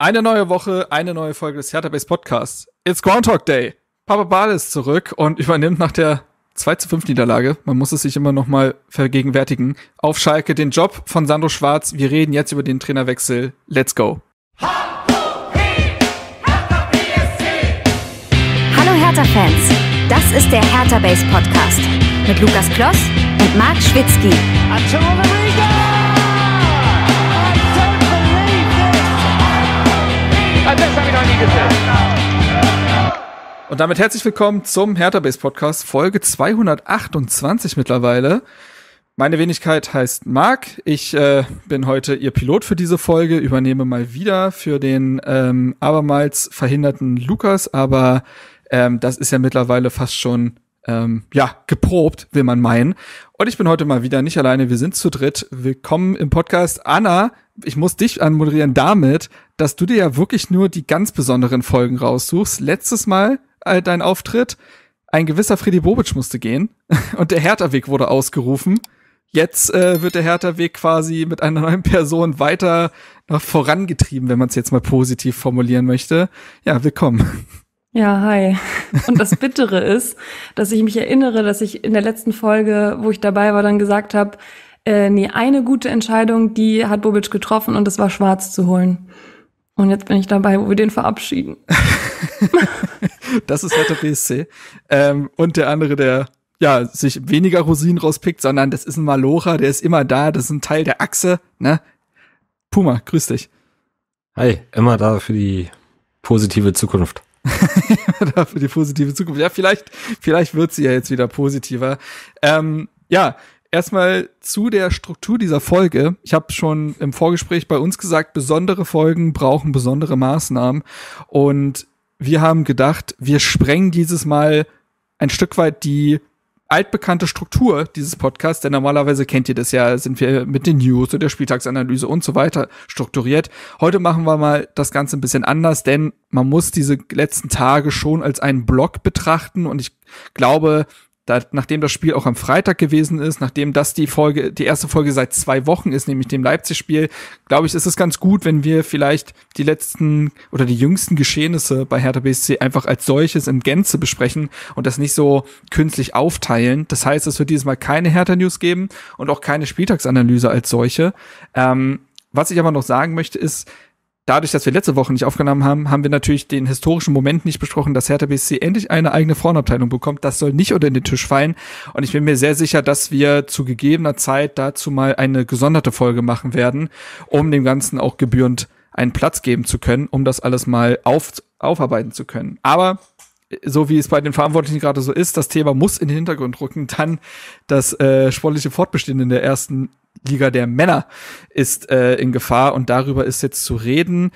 Eine neue Woche, eine neue Folge des Hertha Base Podcasts. It's Groundhog Day. Papa Bade ist zurück und übernimmt nach der 2 zu 5 Niederlage, man muss es sich immer noch mal vergegenwärtigen, auf Schalke den Job von Sandro Schwarz. Wir reden jetzt über den Trainerwechsel. Let's go. Hallo Hertha-Fans, das ist der Hertha Base Podcast mit Lukas Kloss und Marc Schwitzky. Antonio Also das habe ich noch nie gesehen. Und damit herzlich willkommen zum Hertha Base Podcast, Folge 228 mittlerweile. Meine Wenigkeit heißt Marc. Ich äh, bin heute Ihr Pilot für diese Folge, übernehme mal wieder für den ähm, abermals verhinderten Lukas, aber ähm, das ist ja mittlerweile fast schon ähm, ja, geprobt, will man meinen. Und ich bin heute mal wieder nicht alleine, wir sind zu dritt. Willkommen im Podcast. Anna, ich muss dich anmoderieren damit, dass du dir ja wirklich nur die ganz besonderen Folgen raussuchst. Letztes Mal äh, dein Auftritt, ein gewisser Freddy Bobic musste gehen und der Hertha-Weg wurde ausgerufen. Jetzt äh, wird der Hertha-Weg quasi mit einer neuen Person weiter nach vorangetrieben, wenn man es jetzt mal positiv formulieren möchte. Ja, willkommen. Ja, hi. Und das Bittere ist, dass ich mich erinnere, dass ich in der letzten Folge, wo ich dabei war, dann gesagt habe, äh, nee, eine gute Entscheidung, die hat Bobic getroffen und das war schwarz zu holen. Und jetzt bin ich dabei, wo wir den verabschieden. das ist Hertha BSC. Ähm, und der andere, der ja, sich weniger Rosinen rauspickt, sondern das ist ein Malocher, der ist immer da, das ist ein Teil der Achse, ne? Puma, grüß dich. Hi, immer da für die positive Zukunft. für die positive Zukunft. Ja, vielleicht, vielleicht wird sie ja jetzt wieder positiver. Ähm, ja, erstmal zu der Struktur dieser Folge. Ich habe schon im Vorgespräch bei uns gesagt, besondere Folgen brauchen besondere Maßnahmen. Und wir haben gedacht, wir sprengen dieses Mal ein Stück weit die altbekannte Struktur dieses Podcasts, denn normalerweise kennt ihr das ja, sind wir mit den News und der Spieltagsanalyse und so weiter strukturiert. Heute machen wir mal das Ganze ein bisschen anders, denn man muss diese letzten Tage schon als einen Block betrachten und ich glaube, da, nachdem das Spiel auch am Freitag gewesen ist, nachdem das die Folge, die erste Folge seit zwei Wochen ist, nämlich dem Leipzig-Spiel, glaube ich, ist es ganz gut, wenn wir vielleicht die letzten oder die jüngsten Geschehnisse bei Hertha BSC einfach als solches in Gänze besprechen und das nicht so künstlich aufteilen. Das heißt, es wird dieses Mal keine Hertha-News geben und auch keine Spieltagsanalyse als solche. Ähm, was ich aber noch sagen möchte, ist, dadurch, dass wir letzte Woche nicht aufgenommen haben, haben wir natürlich den historischen Moment nicht besprochen, dass Hertha BSC endlich eine eigene Frauenabteilung bekommt. Das soll nicht unter den Tisch fallen. Und ich bin mir sehr sicher, dass wir zu gegebener Zeit dazu mal eine gesonderte Folge machen werden, um dem Ganzen auch gebührend einen Platz geben zu können, um das alles mal auf, aufarbeiten zu können. Aber so wie es bei den Verantwortlichen gerade so ist, das Thema muss in den Hintergrund rücken. Dann das äh, sportliche Fortbestehen in der ersten Liga der Männer ist äh, in Gefahr und darüber ist jetzt zu reden.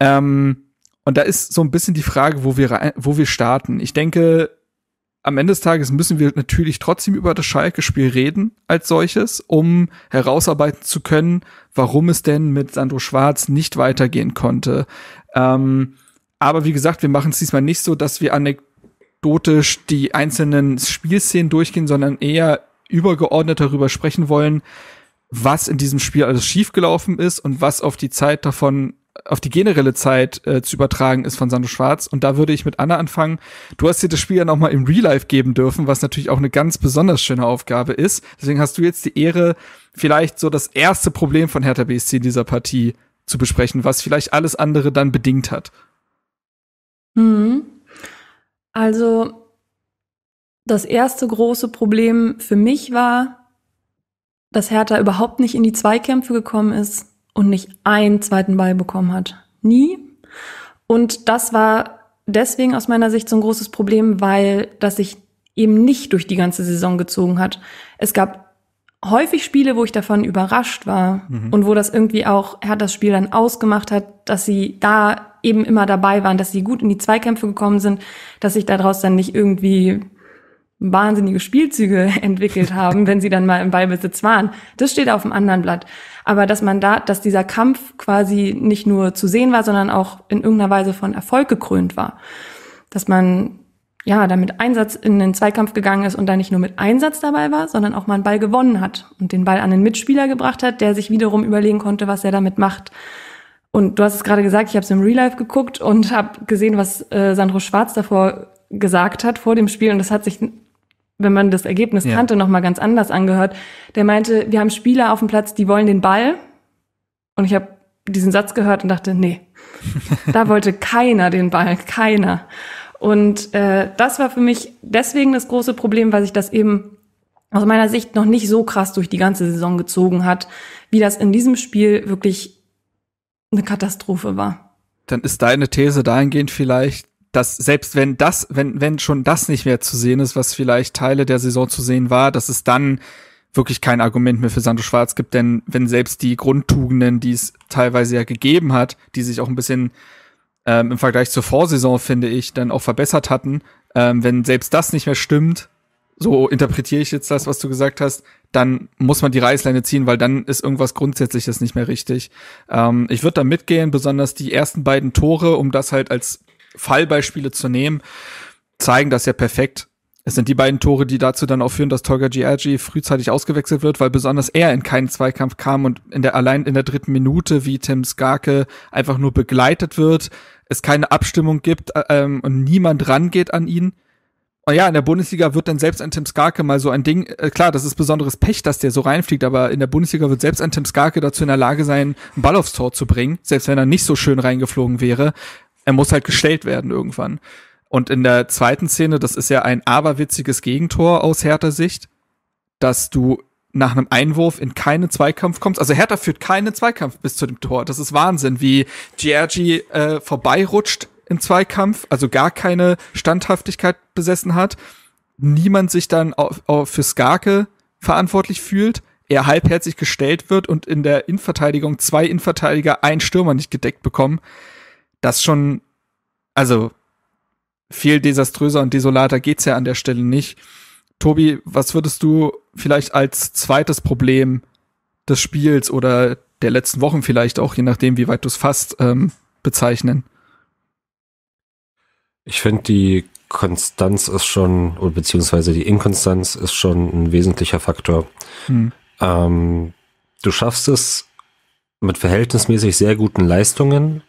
Ähm, und da ist so ein bisschen die Frage, wo wir, rein, wo wir starten. Ich denke, am Ende des Tages müssen wir natürlich trotzdem über das Schalke-Spiel reden als solches, um herausarbeiten zu können, warum es denn mit Sandro Schwarz nicht weitergehen konnte. Ähm, aber wie gesagt, wir machen es diesmal nicht so, dass wir anekdotisch die einzelnen Spielszenen durchgehen, sondern eher übergeordnet darüber sprechen wollen, was in diesem Spiel alles schiefgelaufen ist und was auf die Zeit davon, auf die generelle Zeit äh, zu übertragen ist von Sandro Schwarz. Und da würde ich mit Anna anfangen. Du hast dir das Spiel ja nochmal im Real Life geben dürfen, was natürlich auch eine ganz besonders schöne Aufgabe ist. Deswegen hast du jetzt die Ehre, vielleicht so das erste Problem von Hertha BSC in dieser Partie zu besprechen, was vielleicht alles andere dann bedingt hat. Mhm. Also das erste große Problem für mich war, dass Hertha überhaupt nicht in die Zweikämpfe gekommen ist und nicht einen zweiten Ball bekommen hat. Nie. Und das war deswegen aus meiner Sicht so ein großes Problem, weil das sich eben nicht durch die ganze Saison gezogen hat. Es gab häufig Spiele, wo ich davon überrascht war mhm. und wo das irgendwie auch Herthas Spiel dann ausgemacht hat, dass sie da eben immer dabei waren, dass sie gut in die Zweikämpfe gekommen sind, dass sich daraus dann nicht irgendwie wahnsinnige Spielzüge entwickelt haben, wenn sie dann mal im Ballbesitz waren. Das steht auf dem anderen Blatt. Aber dass man da, dass dieser Kampf quasi nicht nur zu sehen war, sondern auch in irgendeiner Weise von Erfolg gekrönt war. Dass man ja, da mit Einsatz in den Zweikampf gegangen ist und da nicht nur mit Einsatz dabei war, sondern auch mal einen Ball gewonnen hat und den Ball an den Mitspieler gebracht hat, der sich wiederum überlegen konnte, was er damit macht. Und du hast es gerade gesagt, ich habe es im Real Life geguckt und habe gesehen, was äh, Sandro Schwarz davor gesagt hat vor dem Spiel. Und das hat sich, wenn man das Ergebnis ja. kannte, nochmal ganz anders angehört. Der meinte, wir haben Spieler auf dem Platz, die wollen den Ball. Und ich habe diesen Satz gehört und dachte, nee, da wollte keiner den Ball, keiner. Und äh, das war für mich deswegen das große Problem, weil sich das eben aus meiner Sicht noch nicht so krass durch die ganze Saison gezogen hat, wie das in diesem Spiel wirklich eine Katastrophe war. Dann ist deine These dahingehend vielleicht, dass selbst wenn das, wenn, wenn schon das nicht mehr zu sehen ist, was vielleicht Teile der Saison zu sehen war, dass es dann wirklich kein Argument mehr für Sandro Schwarz gibt, denn wenn selbst die Grundtugenden, die es teilweise ja gegeben hat, die sich auch ein bisschen ähm, im Vergleich zur Vorsaison, finde ich, dann auch verbessert hatten, ähm, wenn selbst das nicht mehr stimmt, so interpretiere ich jetzt das, was du gesagt hast, dann muss man die Reißleine ziehen, weil dann ist irgendwas Grundsätzliches nicht mehr richtig. Ähm, ich würde da mitgehen, besonders die ersten beiden Tore, um das halt als Fallbeispiele zu nehmen, zeigen das ja perfekt. Es sind die beiden Tore, die dazu dann auch führen, dass Tolga Giaggi frühzeitig ausgewechselt wird, weil besonders er in keinen Zweikampf kam und in der, allein in der dritten Minute, wie Tim Skarke einfach nur begleitet wird, es keine Abstimmung gibt äh, ähm, und niemand rangeht an ihn und ah ja, in der Bundesliga wird dann selbst an Tim Skarke mal so ein Ding, äh, klar, das ist besonderes Pech, dass der so reinfliegt, aber in der Bundesliga wird selbst an Tim Skarke dazu in der Lage sein, einen Ball aufs Tor zu bringen, selbst wenn er nicht so schön reingeflogen wäre. Er muss halt gestellt werden irgendwann. Und in der zweiten Szene, das ist ja ein aberwitziges Gegentor aus Hertha Sicht, dass du nach einem Einwurf in keinen Zweikampf kommst. Also Hertha führt keinen Zweikampf bis zu dem Tor. Das ist Wahnsinn, wie Giorgi äh, vorbeirutscht im Zweikampf, also gar keine Standhaftigkeit besessen hat, niemand sich dann auf, auf für Skarke verantwortlich fühlt, er halbherzig gestellt wird und in der Innenverteidigung zwei Innenverteidiger, ein Stürmer nicht gedeckt bekommen, das schon, also viel desaströser und desolater geht's ja an der Stelle nicht. Tobi, was würdest du vielleicht als zweites Problem des Spiels oder der letzten Wochen vielleicht auch, je nachdem, wie weit du es fasst, ähm, bezeichnen? Ich finde, die Konstanz ist schon, oder beziehungsweise die Inkonstanz ist schon ein wesentlicher Faktor. Hm. Ähm, du schaffst es, mit verhältnismäßig sehr guten Leistungen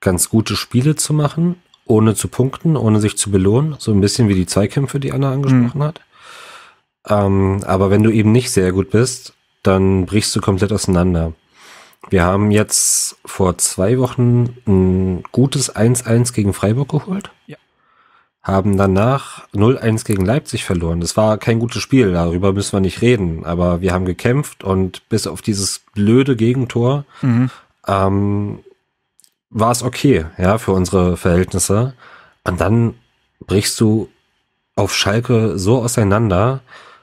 ganz gute Spiele zu machen, ohne zu punkten, ohne sich zu belohnen. So ein bisschen wie die Zweikämpfe, die Anna angesprochen hm. hat. Ähm, aber wenn du eben nicht sehr gut bist, dann brichst du komplett auseinander. Wir haben jetzt vor zwei Wochen ein gutes 1-1 gegen Freiburg geholt. Ja. Haben danach 0-1 gegen Leipzig verloren. Das war kein gutes Spiel, darüber müssen wir nicht reden. Aber wir haben gekämpft und bis auf dieses blöde Gegentor mhm. ähm, war es okay, ja, für unsere Verhältnisse. Und dann brichst du auf Schalke so auseinander,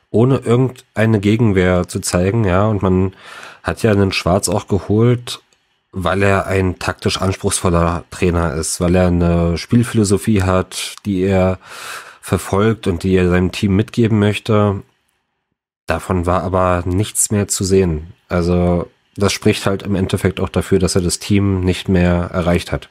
ohne irgendeine Gegenwehr zu zeigen, ja, und man hat ja einen Schwarz auch geholt, weil er ein taktisch anspruchsvoller Trainer ist, weil er eine Spielphilosophie hat, die er verfolgt und die er seinem Team mitgeben möchte. Davon war aber nichts mehr zu sehen. Also das spricht halt im Endeffekt auch dafür, dass er das Team nicht mehr erreicht hat.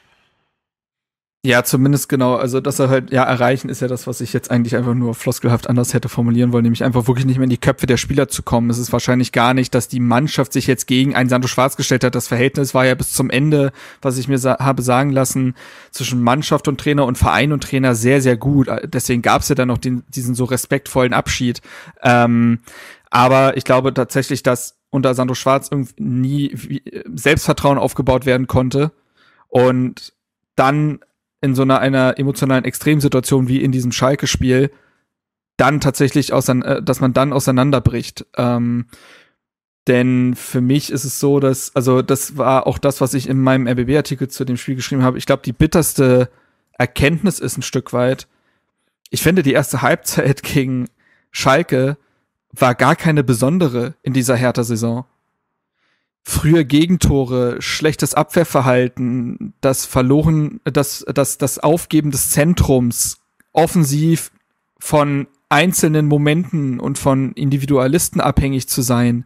Ja, zumindest genau. Also, dass er halt, ja, erreichen ist ja das, was ich jetzt eigentlich einfach nur floskelhaft anders hätte formulieren wollen, nämlich einfach wirklich nicht mehr in die Köpfe der Spieler zu kommen. Es ist wahrscheinlich gar nicht, dass die Mannschaft sich jetzt gegen einen Sandro Schwarz gestellt hat. Das Verhältnis war ja bis zum Ende, was ich mir sa habe sagen lassen, zwischen Mannschaft und Trainer und Verein und Trainer sehr, sehr gut. Deswegen gab's ja dann noch den, diesen so respektvollen Abschied. Ähm, aber ich glaube tatsächlich, dass unter Sandro Schwarz irgendwie nie äh, Selbstvertrauen aufgebaut werden konnte. Und dann in so einer, einer emotionalen Extremsituation wie in diesem Schalke-Spiel dann tatsächlich, äh, dass man dann auseinanderbricht. Ähm, denn für mich ist es so, dass, also das war auch das, was ich in meinem RBB-Artikel zu dem Spiel geschrieben habe. Ich glaube, die bitterste Erkenntnis ist ein Stück weit, ich finde, die erste Halbzeit gegen Schalke war gar keine besondere in dieser härter saison frühe Gegentore, schlechtes Abwehrverhalten, das verloren, das, das, das Aufgeben des Zentrums, offensiv von einzelnen Momenten und von Individualisten abhängig zu sein,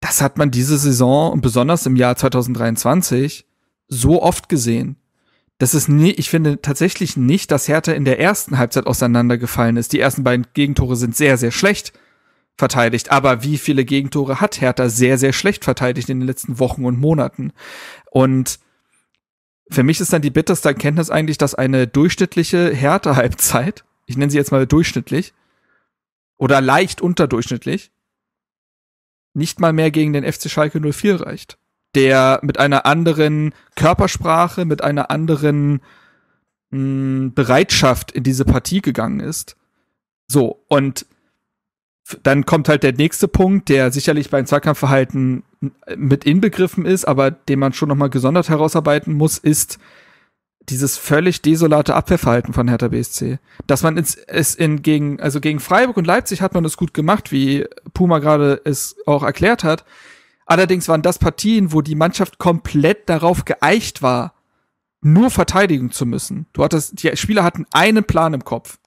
das hat man diese Saison und besonders im Jahr 2023 so oft gesehen. Das ist nie, ich finde tatsächlich nicht, dass Hertha in der ersten Halbzeit auseinandergefallen ist. Die ersten beiden Gegentore sind sehr, sehr schlecht verteidigt. Aber wie viele Gegentore hat Hertha sehr, sehr schlecht verteidigt in den letzten Wochen und Monaten? Und für mich ist dann die bitterste Erkenntnis eigentlich, dass eine durchschnittliche Hertha-Halbzeit, ich nenne sie jetzt mal durchschnittlich, oder leicht unterdurchschnittlich, nicht mal mehr gegen den FC Schalke 04 reicht. Der mit einer anderen Körpersprache, mit einer anderen mh, hm, Bereitschaft in diese Partie gegangen ist. So, und dann kommt halt der nächste Punkt, der sicherlich beim Zweikampfverhalten äh, mit inbegriffen ist, aber den man schon nochmal gesondert herausarbeiten muss, ist dieses völlig desolate Abwehrverhalten von Hertha BSC. Dass man es, es in gegen, also gegen Freiburg und Leipzig hat man es gut gemacht, wie Puma gerade es auch erklärt hat. Allerdings waren das Partien, wo die Mannschaft komplett darauf geeicht war, nur verteidigen zu müssen. Du hattest, die Spieler hatten einen Plan im Kopf.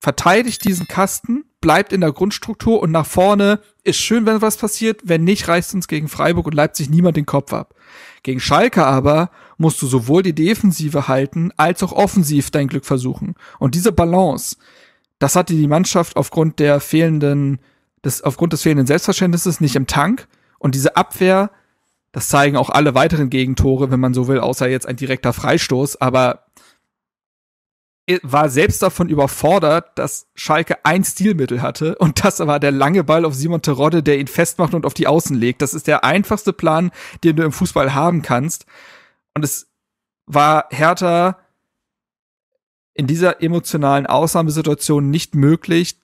Verteidigt diesen Kasten bleibt in der Grundstruktur und nach vorne ist schön, wenn was passiert. Wenn nicht, reißt uns gegen Freiburg und Leipzig niemand den Kopf ab. Gegen Schalke aber musst du sowohl die Defensive halten, als auch offensiv dein Glück versuchen. Und diese Balance, das hatte die Mannschaft aufgrund der fehlenden, des, aufgrund des fehlenden Selbstverständnisses nicht im Tank. Und diese Abwehr, das zeigen auch alle weiteren Gegentore, wenn man so will, außer jetzt ein direkter Freistoß, aber war selbst davon überfordert, dass Schalke ein Stilmittel hatte und das war der lange Ball auf Simon Terodde, der ihn festmacht und auf die Außen legt. Das ist der einfachste Plan, den du im Fußball haben kannst. Und es war Hertha in dieser emotionalen Ausnahmesituation nicht möglich,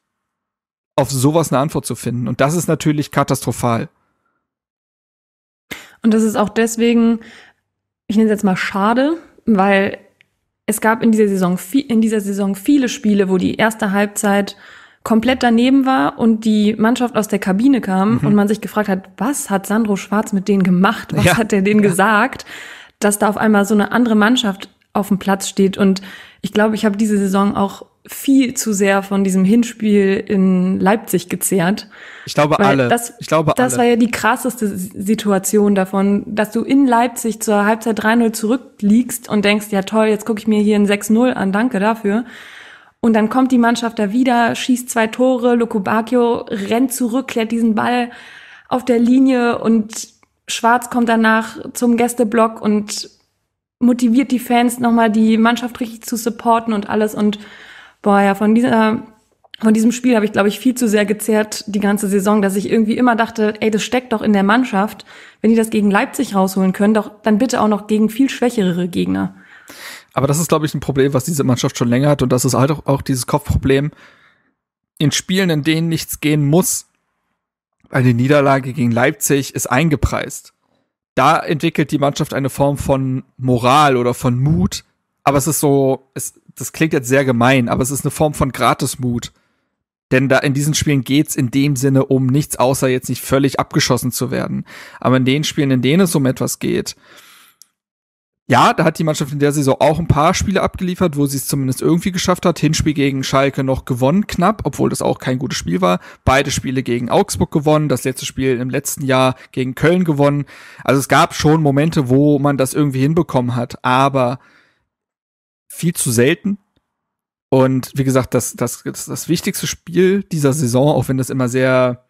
auf sowas eine Antwort zu finden. Und das ist natürlich katastrophal. Und das ist auch deswegen, ich nenne es jetzt mal schade, weil es gab in dieser Saison, in dieser Saison viele Spiele, wo die erste Halbzeit komplett daneben war und die Mannschaft aus der Kabine kam mhm. und man sich gefragt hat, was hat Sandro Schwarz mit denen gemacht? Was ja. hat er denen ja. gesagt? Dass da auf einmal so eine andere Mannschaft auf dem Platz steht. Und ich glaube, ich habe diese Saison auch viel zu sehr von diesem Hinspiel in Leipzig gezehrt. Ich glaube Weil alle. Das, ich glaube das alle. war ja die krasseste Situation davon, dass du in Leipzig zur Halbzeit 3-0 zurückliegst und denkst, ja toll, jetzt gucke ich mir hier ein 6-0 an, danke dafür. Und dann kommt die Mannschaft da wieder, schießt zwei Tore, Lukubakio rennt zurück, klärt diesen Ball auf der Linie und Schwarz kommt danach zum Gästeblock und motiviert die Fans nochmal, die Mannschaft richtig zu supporten und alles und boah ja, von dieser von diesem Spiel habe ich, glaube ich, viel zu sehr gezerrt die ganze Saison, dass ich irgendwie immer dachte, ey, das steckt doch in der Mannschaft. Wenn die das gegen Leipzig rausholen können, doch dann bitte auch noch gegen viel schwächere Gegner. Aber das ist, glaube ich, ein Problem, was diese Mannschaft schon länger hat. Und das ist halt auch, auch dieses Kopfproblem in Spielen, in denen nichts gehen muss. weil die Niederlage gegen Leipzig ist eingepreist. Da entwickelt die Mannschaft eine Form von Moral oder von Mut. Aber es ist so, es, das klingt jetzt sehr gemein, aber es ist eine Form von Gratismut. Denn da in diesen Spielen geht's in dem Sinne um nichts, außer jetzt nicht völlig abgeschossen zu werden. Aber in den Spielen, in denen es um etwas geht, ja, da hat die Mannschaft in der Saison auch ein paar Spiele abgeliefert, wo sie es zumindest irgendwie geschafft hat. Hinspiel gegen Schalke noch gewonnen, knapp, obwohl das auch kein gutes Spiel war. Beide Spiele gegen Augsburg gewonnen, das letzte Spiel im letzten Jahr gegen Köln gewonnen. Also es gab schon Momente, wo man das irgendwie hinbekommen hat, aber viel zu selten. Und wie gesagt, das, das, das, das wichtigste Spiel dieser Saison, auch wenn das immer sehr,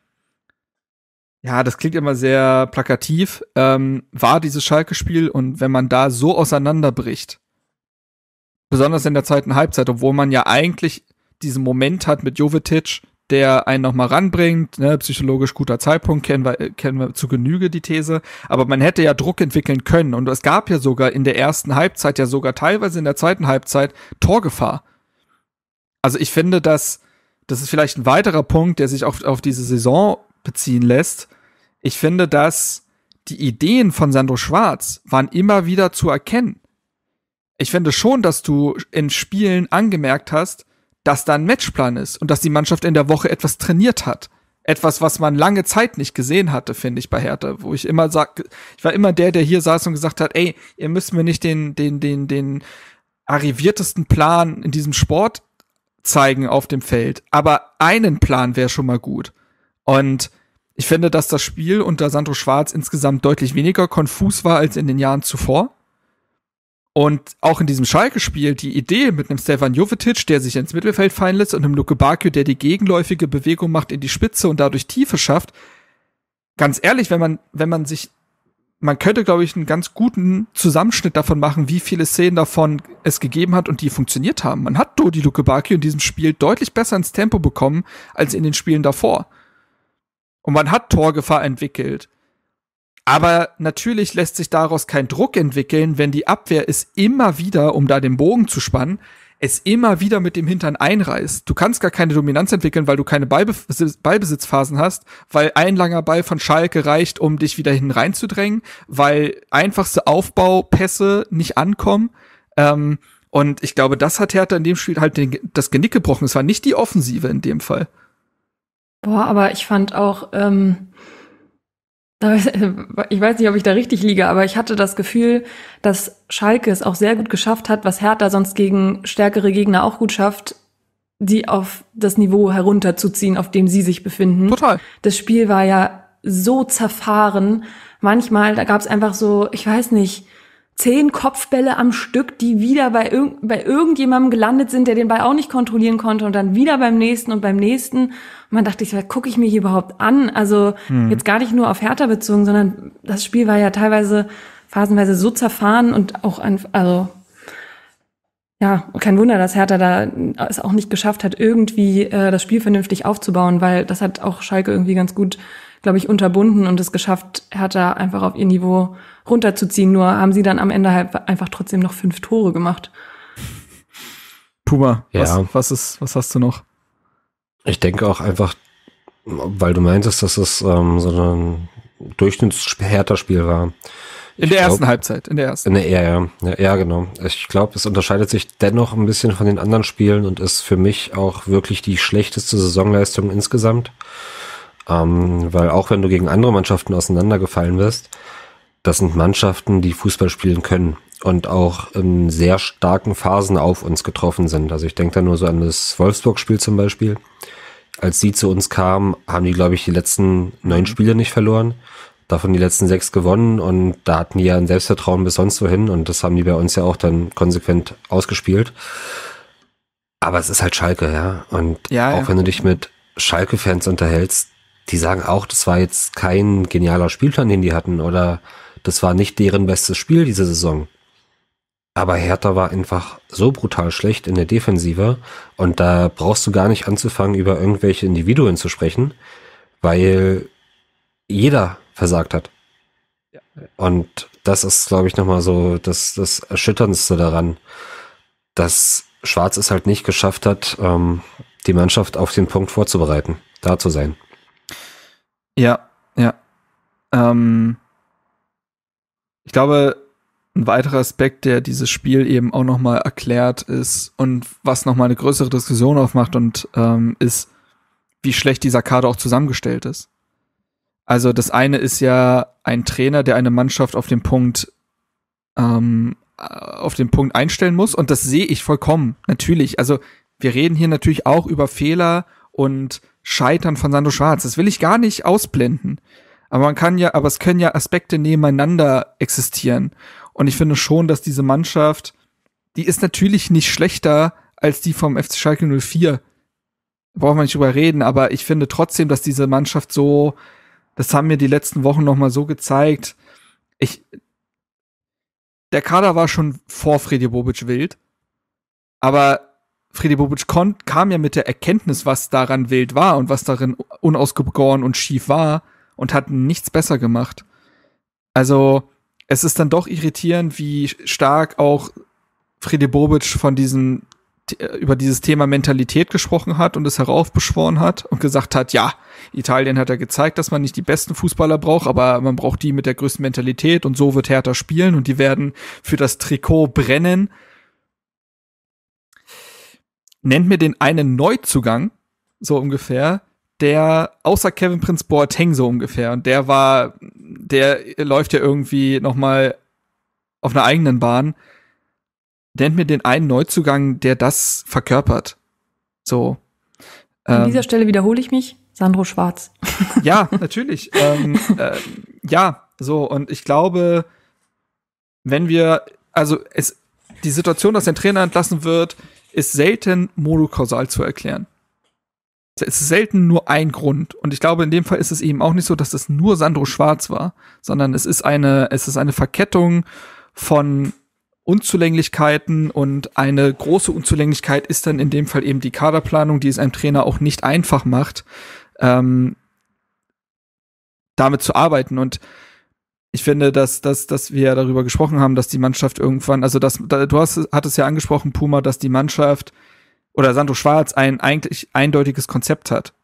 ja, das klingt immer sehr plakativ, ähm, war dieses Schalke-Spiel. Und wenn man da so auseinanderbricht, besonders in der zweiten Halbzeit, obwohl man ja eigentlich diesen Moment hat mit Jovetic, der einen nochmal ranbringt. Ne? Psychologisch guter Zeitpunkt, kennen wir, äh, kennen wir zu Genüge die These. Aber man hätte ja Druck entwickeln können. Und es gab ja sogar in der ersten Halbzeit, ja sogar teilweise in der zweiten Halbzeit, Torgefahr. Also ich finde, dass das ist vielleicht ein weiterer Punkt, der sich auf, auf diese Saison beziehen lässt. Ich finde, dass die Ideen von Sandro Schwarz waren immer wieder zu erkennen. Ich finde schon, dass du in Spielen angemerkt hast, dass da ein Matchplan ist und dass die Mannschaft in der Woche etwas trainiert hat. Etwas, was man lange Zeit nicht gesehen hatte, finde ich bei Hertha, wo ich immer sag, ich war immer der, der hier saß und gesagt hat, ey, ihr müsst mir nicht den, den, den, den arriviertesten Plan in diesem Sport zeigen auf dem Feld, aber einen Plan wäre schon mal gut. Und ich finde, dass das Spiel unter Sandro Schwarz insgesamt deutlich weniger konfus war als in den Jahren zuvor. Und auch in diesem Schalke-Spiel die Idee mit einem Stefan Jovetic, der sich ins Mittelfeld fallen lässt, und einem Luke Bakio, der die gegenläufige Bewegung macht in die Spitze und dadurch Tiefe schafft. Ganz ehrlich, wenn man, wenn man sich, man könnte, glaube ich, einen ganz guten Zusammenschnitt davon machen, wie viele Szenen davon es gegeben hat und die funktioniert haben. Man hat Dodi Luke Bakio in diesem Spiel deutlich besser ins Tempo bekommen als in den Spielen davor. Und man hat Torgefahr entwickelt. Aber natürlich lässt sich daraus kein Druck entwickeln, wenn die Abwehr es immer wieder, um da den Bogen zu spannen, es immer wieder mit dem Hintern einreißt. Du kannst gar keine Dominanz entwickeln, weil du keine Ballbe Ballbesitzphasen hast, weil ein langer Ball von Schalke reicht, um dich wieder hin reinzudrängen, weil einfachste Aufbaupässe nicht ankommen. Ähm, und ich glaube, das hat Hertha in dem Spiel halt den, das Genick gebrochen. Es war nicht die Offensive in dem Fall. Boah, aber ich fand auch, ähm, äh, ich weiß nicht, ob ich da richtig liege, aber ich hatte das Gefühl, dass Schalke es auch sehr gut geschafft hat, was Hertha sonst gegen stärkere Gegner auch gut schafft, die auf das Niveau herunterzuziehen, auf dem sie sich befinden. Total. Das Spiel war ja so zerfahren. Manchmal, da gab es einfach so, ich weiß nicht, zehn Kopfbälle am Stück, die wieder bei, irg bei irgendjemandem gelandet sind, der den Ball auch nicht kontrollieren konnte und dann wieder beim nächsten und beim nächsten. Und man dachte, ich, gucke ich mir hier überhaupt an? Also mhm. jetzt gar nicht nur auf Hertha bezogen, sondern das Spiel war ja teilweise phasenweise so zerfahren und auch an, also ja, kein Wunder, dass Hertha da es auch nicht geschafft hat, irgendwie äh, das Spiel vernünftig aufzubauen, weil das hat auch Schalke irgendwie ganz gut glaube ich, unterbunden und es geschafft, Hertha einfach auf ihr Niveau runterzuziehen. Nur haben sie dann am Ende halt einfach trotzdem noch fünf Tore gemacht. Puma, ja. was, was, ist, was hast du noch? Ich denke auch einfach, weil du meintest, dass es ähm, so ein Durchschnittshärter-Spiel war. In der glaub, ersten Halbzeit, in der ersten. In der, ja, ja, ja, genau. Ich glaube, es unterscheidet sich dennoch ein bisschen von den anderen Spielen und ist für mich auch wirklich die schlechteste Saisonleistung insgesamt. Ähm, weil auch wenn du gegen andere Mannschaften auseinandergefallen wirst, das sind Mannschaften, die Fußball spielen können und auch in sehr starken Phasen auf uns getroffen sind. Also ich denke da nur so an das Wolfsburg-Spiel zum Beispiel. Als sie zu uns kamen, haben die, glaube ich, die letzten neun mhm. Spiele nicht verloren, davon die letzten sechs gewonnen und da hatten die ja ein Selbstvertrauen bis sonst wohin und das haben die bei uns ja auch dann konsequent ausgespielt. Aber es ist halt Schalke, ja. Und ja, auch ja. wenn du dich mit Schalke-Fans unterhältst, die sagen auch, das war jetzt kein genialer Spielplan, den die hatten oder das war nicht deren bestes Spiel diese Saison. Aber Hertha war einfach so brutal schlecht in der Defensive und da brauchst du gar nicht anzufangen, über irgendwelche Individuen zu sprechen, weil jeder versagt hat. Ja. Und das ist, glaube ich, nochmal so das, das Erschütterndste daran, dass Schwarz es halt nicht geschafft hat, ähm, die Mannschaft auf den Punkt vorzubereiten, da zu sein. Ja, ja. Ähm, ich glaube, ein weiterer Aspekt, der dieses Spiel eben auch nochmal erklärt ist und was nochmal eine größere Diskussion aufmacht und ähm, ist, wie schlecht dieser Kader auch zusammengestellt ist. Also das eine ist ja ein Trainer, der eine Mannschaft auf den Punkt ähm, äh, auf den Punkt einstellen muss und das sehe ich vollkommen natürlich. Also wir reden hier natürlich auch über Fehler und Scheitern von Sandro Schwarz. Das will ich gar nicht ausblenden. Aber man kann ja, aber es können ja Aspekte nebeneinander existieren. Und ich finde schon, dass diese Mannschaft, die ist natürlich nicht schlechter als die vom FC Schalke 04. Braucht man nicht drüber reden, aber ich finde trotzdem, dass diese Mannschaft so, das haben mir die letzten Wochen nochmal so gezeigt. Ich, der Kader war schon vor Freddy Bobic wild, aber Fredi Bobic kam ja mit der Erkenntnis, was daran wild war und was darin unausgegoren und schief war und hat nichts besser gemacht. Also, es ist dann doch irritierend, wie stark auch Fredi Bobic von diesen äh, über dieses Thema Mentalität gesprochen hat und es heraufbeschworen hat und gesagt hat, ja, Italien hat ja gezeigt, dass man nicht die besten Fußballer braucht, aber man braucht die mit der größten Mentalität und so wird Hertha spielen und die werden für das Trikot brennen nennt mir den einen Neuzugang, so ungefähr, der außer Kevin Prince Boateng so ungefähr. Und der war, der läuft ja irgendwie noch mal auf einer eigenen Bahn. Nennt mir den einen Neuzugang, der das verkörpert. So. An ähm, dieser Stelle wiederhole ich mich. Sandro Schwarz. Ja, natürlich. ähm, äh, ja, so. Und ich glaube, wenn wir, also es, die Situation, dass ein Trainer entlassen wird, ist selten monokausal zu erklären. Es ist selten nur ein Grund. Und ich glaube, in dem Fall ist es eben auch nicht so, dass es nur Sandro Schwarz war, sondern es ist eine, es ist eine Verkettung von Unzulänglichkeiten und eine große Unzulänglichkeit ist dann in dem Fall eben die Kaderplanung, die es einem Trainer auch nicht einfach macht, ähm, damit zu arbeiten. Und ich finde, dass, dass, dass wir darüber gesprochen haben, dass die Mannschaft irgendwann, also dass, du hast, hattest ja angesprochen, Puma, dass die Mannschaft oder Sandro Schwarz ein eigentlich eindeutiges Konzept hat.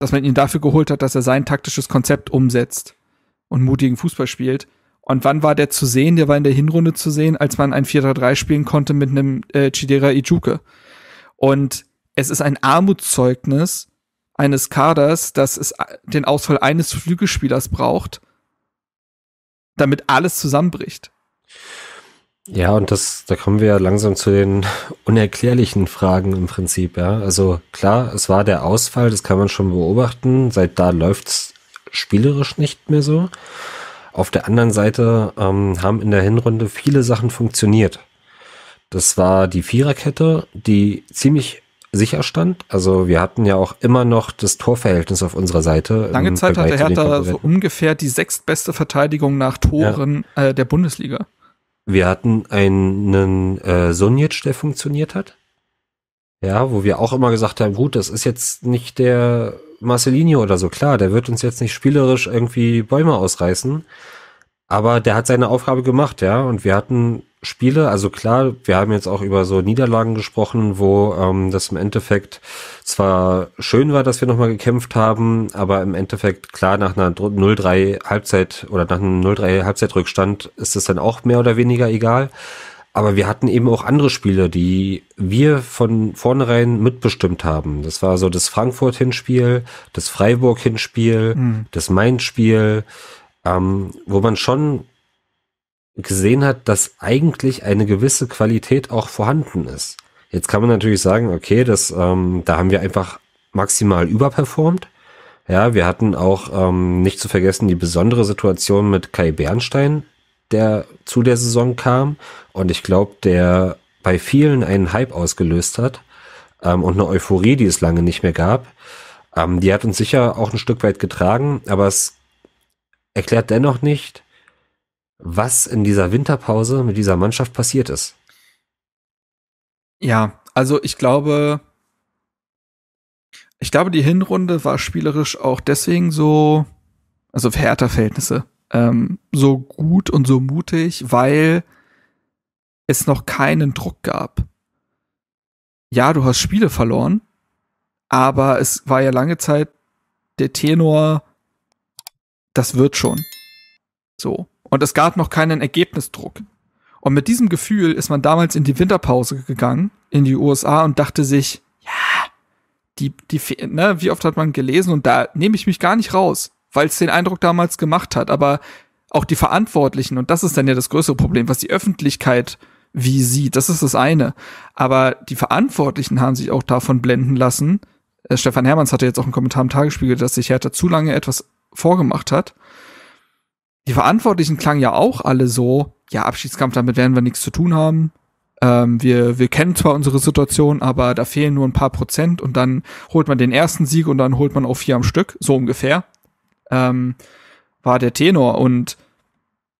Dass man ihn dafür geholt hat, dass er sein taktisches Konzept umsetzt und mutigen Fußball spielt. Und wann war der zu sehen? Der war in der Hinrunde zu sehen, als man ein 4-3-3 spielen konnte mit einem äh, Chidera Ijuke. Und es ist ein Armutszeugnis eines Kaders, dass es äh, den Ausfall eines Flügelspielers braucht, damit alles zusammenbricht. Ja, und das, da kommen wir ja langsam zu den unerklärlichen Fragen im Prinzip, ja. Also klar, es war der Ausfall, das kann man schon beobachten. Seit da läuft's spielerisch nicht mehr so. Auf der anderen Seite ähm, haben in der Hinrunde viele Sachen funktioniert. Das war die Viererkette, die ziemlich sicher stand. Also wir hatten ja auch immer noch das Torverhältnis auf unserer Seite. Lange Zeit hatte Hertha so ungefähr die sechstbeste Verteidigung nach Toren ja. äh, der Bundesliga. Wir hatten einen äh, Sonic, der funktioniert hat. Ja, wo wir auch immer gesagt haben, gut, das ist jetzt nicht der Marcelinho oder so, klar, der wird uns jetzt nicht spielerisch irgendwie Bäume ausreißen, aber der hat seine Aufgabe gemacht, ja, und wir hatten Spiele. Also klar, wir haben jetzt auch über so Niederlagen gesprochen, wo ähm, das im Endeffekt zwar schön war, dass wir nochmal gekämpft haben, aber im Endeffekt klar, nach einer 0-3 Halbzeit oder nach einem 0-3 Halbzeitrückstand ist es dann auch mehr oder weniger egal. Aber wir hatten eben auch andere Spiele, die wir von vornherein mitbestimmt haben. Das war so das Frankfurt-Hinspiel, das Freiburg-Hinspiel, mhm. das Main-Spiel, ähm, wo man schon gesehen hat, dass eigentlich eine gewisse Qualität auch vorhanden ist. Jetzt kann man natürlich sagen, okay, das, ähm, da haben wir einfach maximal überperformt. Ja, wir hatten auch ähm, nicht zu vergessen die besondere Situation mit Kai Bernstein, der zu der Saison kam und ich glaube, der bei vielen einen Hype ausgelöst hat ähm, und eine Euphorie, die es lange nicht mehr gab. Ähm, die hat uns sicher auch ein Stück weit getragen, aber es erklärt dennoch nicht, was in dieser Winterpause mit dieser Mannschaft passiert ist. Ja, also ich glaube, ich glaube, die Hinrunde war spielerisch auch deswegen so, also für härter Verhältnisse, ähm, so gut und so mutig, weil es noch keinen Druck gab. Ja, du hast Spiele verloren, aber es war ja lange Zeit der Tenor, das wird schon. So und es gab noch keinen Ergebnisdruck. Und mit diesem Gefühl ist man damals in die Winterpause gegangen, in die USA und dachte sich, ja, die, die, ne, wie oft hat man gelesen und da nehme ich mich gar nicht raus, weil es den Eindruck damals gemacht hat. Aber auch die Verantwortlichen, und das ist dann ja das größere Problem, was die Öffentlichkeit wie sieht, das ist das eine. Aber die Verantwortlichen haben sich auch davon blenden lassen. Äh, Stefan Hermanns hatte jetzt auch einen Kommentar im Tagesspiegel, dass sich Hertha zu lange etwas vorgemacht hat die Verantwortlichen klangen ja auch alle so, ja, Abschiedskampf, damit werden wir nichts zu tun haben. Ähm, wir, wir kennen zwar unsere Situation, aber da fehlen nur ein paar Prozent und dann holt man den ersten Sieg und dann holt man auch vier am Stück, so ungefähr. Ähm, war der Tenor und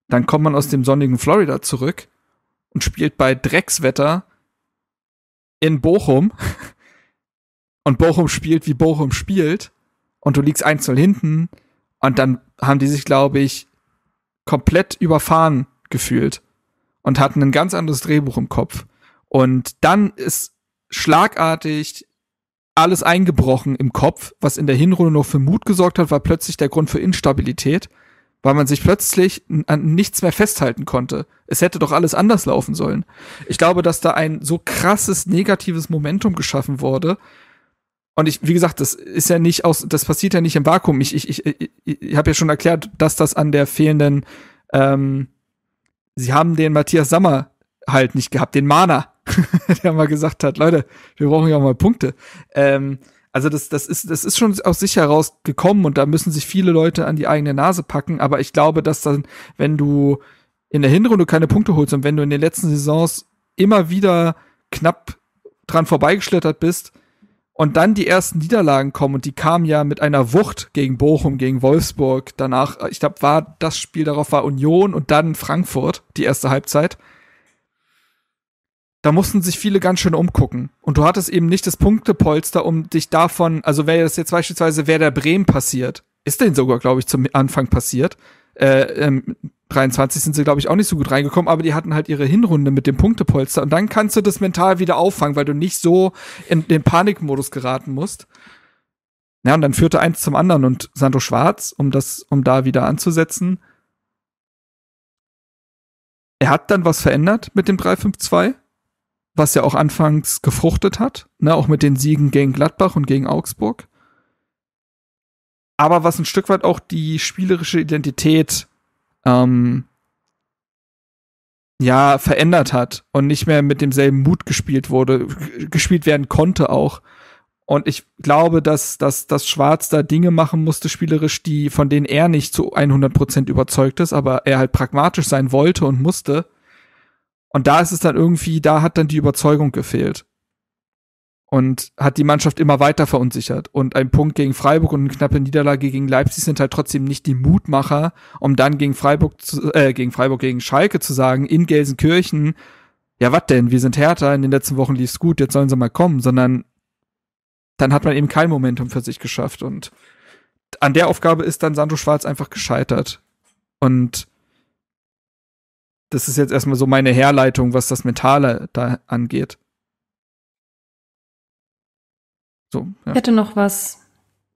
dann kommt man aus dem sonnigen Florida zurück und spielt bei Dreckswetter in Bochum und Bochum spielt, wie Bochum spielt und du liegst einzeln hinten und dann haben die sich, glaube ich, komplett überfahren gefühlt und hatten ein ganz anderes Drehbuch im Kopf. Und dann ist schlagartig alles eingebrochen im Kopf, was in der Hinrunde noch für Mut gesorgt hat, war plötzlich der Grund für Instabilität, weil man sich plötzlich an nichts mehr festhalten konnte. Es hätte doch alles anders laufen sollen. Ich glaube, dass da ein so krasses negatives Momentum geschaffen wurde, und ich, wie gesagt, das ist ja nicht aus, das passiert ja nicht im Vakuum. Ich, ich, ich, ich, ich habe ja schon erklärt, dass das an der fehlenden, ähm, sie haben den Matthias Sammer halt nicht gehabt, den Mana, der mal gesagt hat, Leute, wir brauchen ja auch mal Punkte. Ähm, also das, das ist, das ist schon aus sich heraus gekommen und da müssen sich viele Leute an die eigene Nase packen. Aber ich glaube, dass dann, wenn du in der Hinrunde keine Punkte holst und wenn du in den letzten Saisons immer wieder knapp dran vorbeigeschlittert bist, und dann die ersten Niederlagen kommen und die kamen ja mit einer Wucht gegen Bochum, gegen Wolfsburg. Danach, äh, ich glaube, war das Spiel darauf war Union und dann Frankfurt, die erste Halbzeit. Da mussten sich viele ganz schön umgucken. Und du hattest eben nicht das Punktepolster, um dich davon, also wäre das jetzt beispielsweise der Bremen passiert, ist denn sogar, glaube ich, zum Anfang passiert, äh, ähm, 23 sind sie, glaube ich, auch nicht so gut reingekommen, aber die hatten halt ihre Hinrunde mit dem Punktepolster. Und dann kannst du das mental wieder auffangen, weil du nicht so in den Panikmodus geraten musst. Ja, und dann führte eins zum anderen und Sandro Schwarz, um das, um da wieder anzusetzen. Er hat dann was verändert mit dem 3-5-2, was ja auch anfangs gefruchtet hat, ne, auch mit den Siegen gegen Gladbach und gegen Augsburg. Aber was ein Stück weit auch die spielerische Identität ähm, ja, verändert hat und nicht mehr mit demselben Mut gespielt wurde, gespielt werden konnte auch. Und ich glaube, dass, dass, dass Schwarz da Dinge machen musste, spielerisch, die, von denen er nicht zu 100% Prozent überzeugt ist, aber er halt pragmatisch sein wollte und musste. Und da ist es dann irgendwie, da hat dann die Überzeugung gefehlt und hat die Mannschaft immer weiter verunsichert. Und ein Punkt gegen Freiburg und eine knappe Niederlage gegen Leipzig sind halt trotzdem nicht die Mutmacher, um dann gegen Freiburg zu, äh, gegen Freiburg gegen Schalke zu sagen, in Gelsenkirchen, ja was denn, wir sind härter, in den letzten Wochen lief's gut, jetzt sollen sie mal kommen, sondern dann hat man eben kein Momentum für sich geschafft und an der Aufgabe ist dann Sandro Schwarz einfach gescheitert. Und das ist jetzt erstmal so meine Herleitung, was das Mentale da angeht. So, ja. Ich hätte noch was,